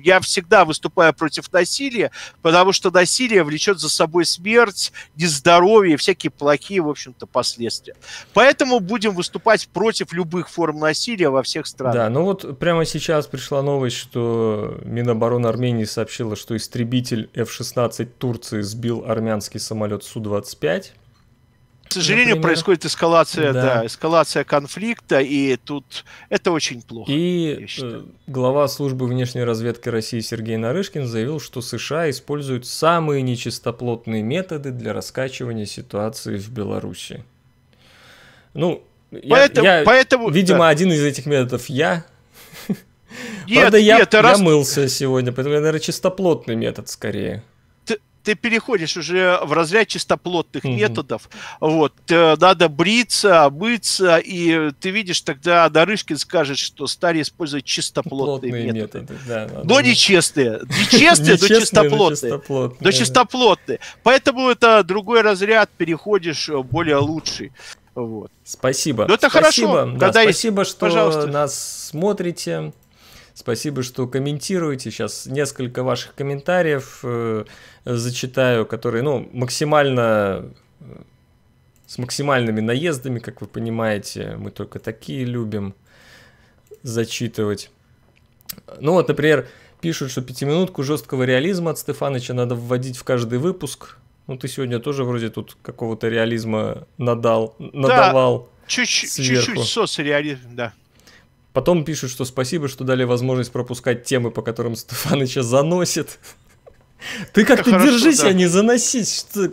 я всегда выступаю против насилия, потому что насилие влечет за собой смерть, нездоровье и всякие плохие, в общем-то, последствия. Поэтому будем выступать против любых форм насилия во всех странах. Да, ну вот прямо сейчас пришла новость, что Минобороны Минобороны Армении сообщила, что истребитель F-16 Турции сбил армянский самолет Су-25. К сожалению, например. происходит эскалация, да. да, эскалация конфликта, и тут это очень плохо. И э, глава службы внешней разведки России Сергей Нарышкин заявил, что США используют самые нечистоплотные методы для раскачивания ситуации в Беларуси. Ну, поэтому, я, я, поэтому видимо, да. один из этих методов я нет, Правда, нет, я, я раз... мылся сегодня, поэтому, наверное, чистоплотный метод скорее ты переходишь уже в разряд чистоплотных mm-hmm. методов. Вот, э, надо бриться, мыться, и ты видишь, тогда Нарышкин скажет, что старые используют чистоплотные Плотные методы. методы да, но нечестные, нечестные, честные. но чистоплотные. Но чистоплотные. Поэтому это другой разряд, переходишь более лучший. Вот. Спасибо. это хорошо. спасибо, что нас смотрите. Спасибо, что комментируете. Сейчас несколько ваших комментариев э, зачитаю, которые, ну, максимально э, с максимальными наездами, как вы понимаете, мы только такие любим зачитывать. Ну вот, например, пишут, что пятиминутку жесткого реализма от Стефаныча надо вводить в каждый выпуск. Ну, ты сегодня тоже вроде тут какого-то реализма надал, надавал. Да, чуть-чуть соцреализм, да. Потом пишут, что спасибо, что дали возможность пропускать темы, по которым Стефаныча заносит. Ты как-то держись, да. а не заносись. Что...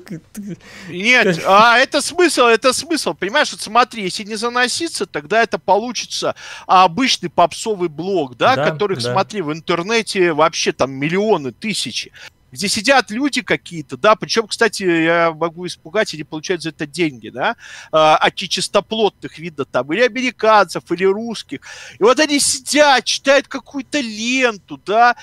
Нет, а это смысл, это смысл. Понимаешь, вот смотри, если не заноситься, тогда это получится обычный попсовый блог, да, да которых, да. смотри, в интернете вообще там миллионы, тысячи где сидят люди какие-то, да, причем, кстати, я могу испугать, они получают за это деньги, да, от а, чистоплотных видно там, или американцев, или русских. И вот они сидят, читают какую-то ленту, да,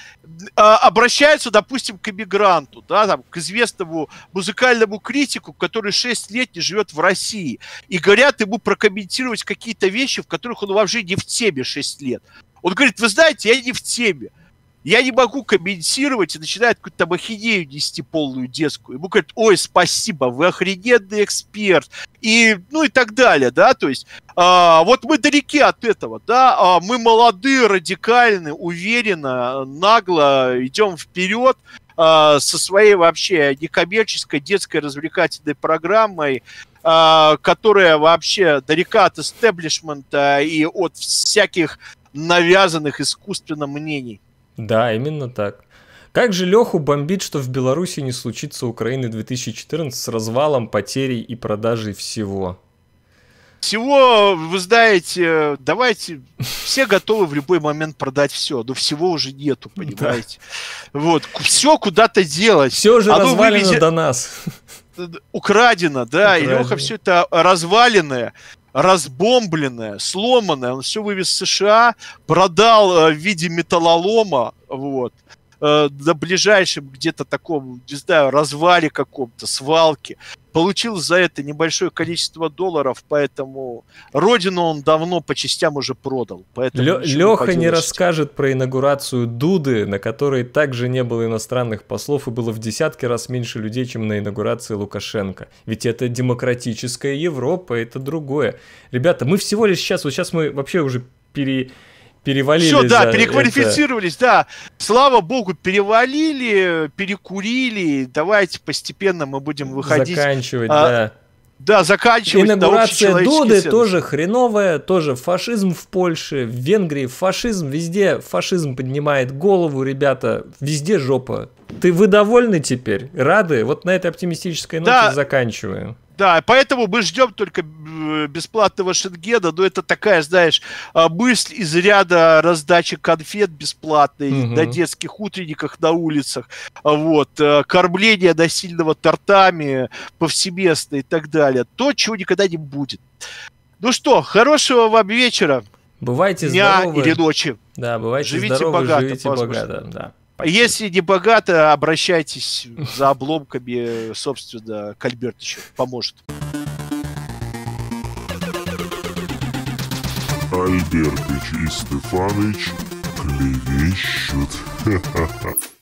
а, обращаются, допустим, к эмигранту, да, там, к известному музыкальному критику, который 6 лет не живет в России, и говорят ему прокомментировать какие-то вещи, в которых он вообще не в теме 6 лет. Он говорит, вы знаете, я не в теме я не могу комментировать, и начинает какую-то там ахинею нести полную детскую. Ему говорят, ой, спасибо, вы охрененный эксперт. И, ну и так далее, да, то есть а, вот мы далеки от этого, да, а, мы молодые, радикальны, уверенно, нагло идем вперед, а, со своей вообще некоммерческой детской развлекательной программой, а, которая вообще далека от истеблишмента и от всяких навязанных искусственно мнений. Да, именно так. Как же Леху бомбит, что в Беларуси не случится Украины 2014 с развалом, потерей и продажей всего? Всего, вы знаете, давайте, все готовы в любой момент продать все, но всего уже нету, понимаете? Да. Вот, все куда-то делать. Все уже Оно а развалено вывезет... до нас. Украдено, да, украдено. и Леха все это разваленное разбомбленное, сломанное. Он все вывез в США, продал э, в виде металлолома. Вот э, на ближайшем где-то таком, не знаю, развале каком-то, свалке. Получил за это небольшое количество долларов, поэтому родину он давно по частям уже продал. Поэтому Лё- Леха не, расскажет про инаугурацию Дуды, на которой также не было иностранных послов и было в десятки раз меньше людей, чем на инаугурации Лукашенко. Ведь это демократическая Европа, это другое. Ребята, мы всего лишь сейчас, вот сейчас мы вообще уже пере перевалили. Все, да, переквалифицировались, это... да. Слава богу, перевалили, перекурили. Давайте постепенно мы будем выходить. Заканчивать, а, да. Да, заканчивать. Инаугурация Дуды ценности. тоже хреновая, тоже фашизм в Польше, в Венгрии фашизм, везде фашизм поднимает голову, ребята, везде жопа. Ты вы довольны теперь? Рады? Вот на этой оптимистической ноте да. заканчиваю. Да, поэтому мы ждем только э, бесплатного Шенгена, но это такая, знаешь, а, мысль из ряда раздачи конфет бесплатной угу. на детских утренниках на улицах, а, вот, э, кормление насильного тортами повсеместно и так далее. То, чего никогда не будет. Ну что, хорошего вам вечера. Бывайте дня или ночи. Да, бывайте живите здоровы, богато, живите пожалуйста. богато. Да. Если не богато, обращайтесь за обломками, собственно, к Альбертовичу. Поможет. Альбертыч и Стефаныч клевещут.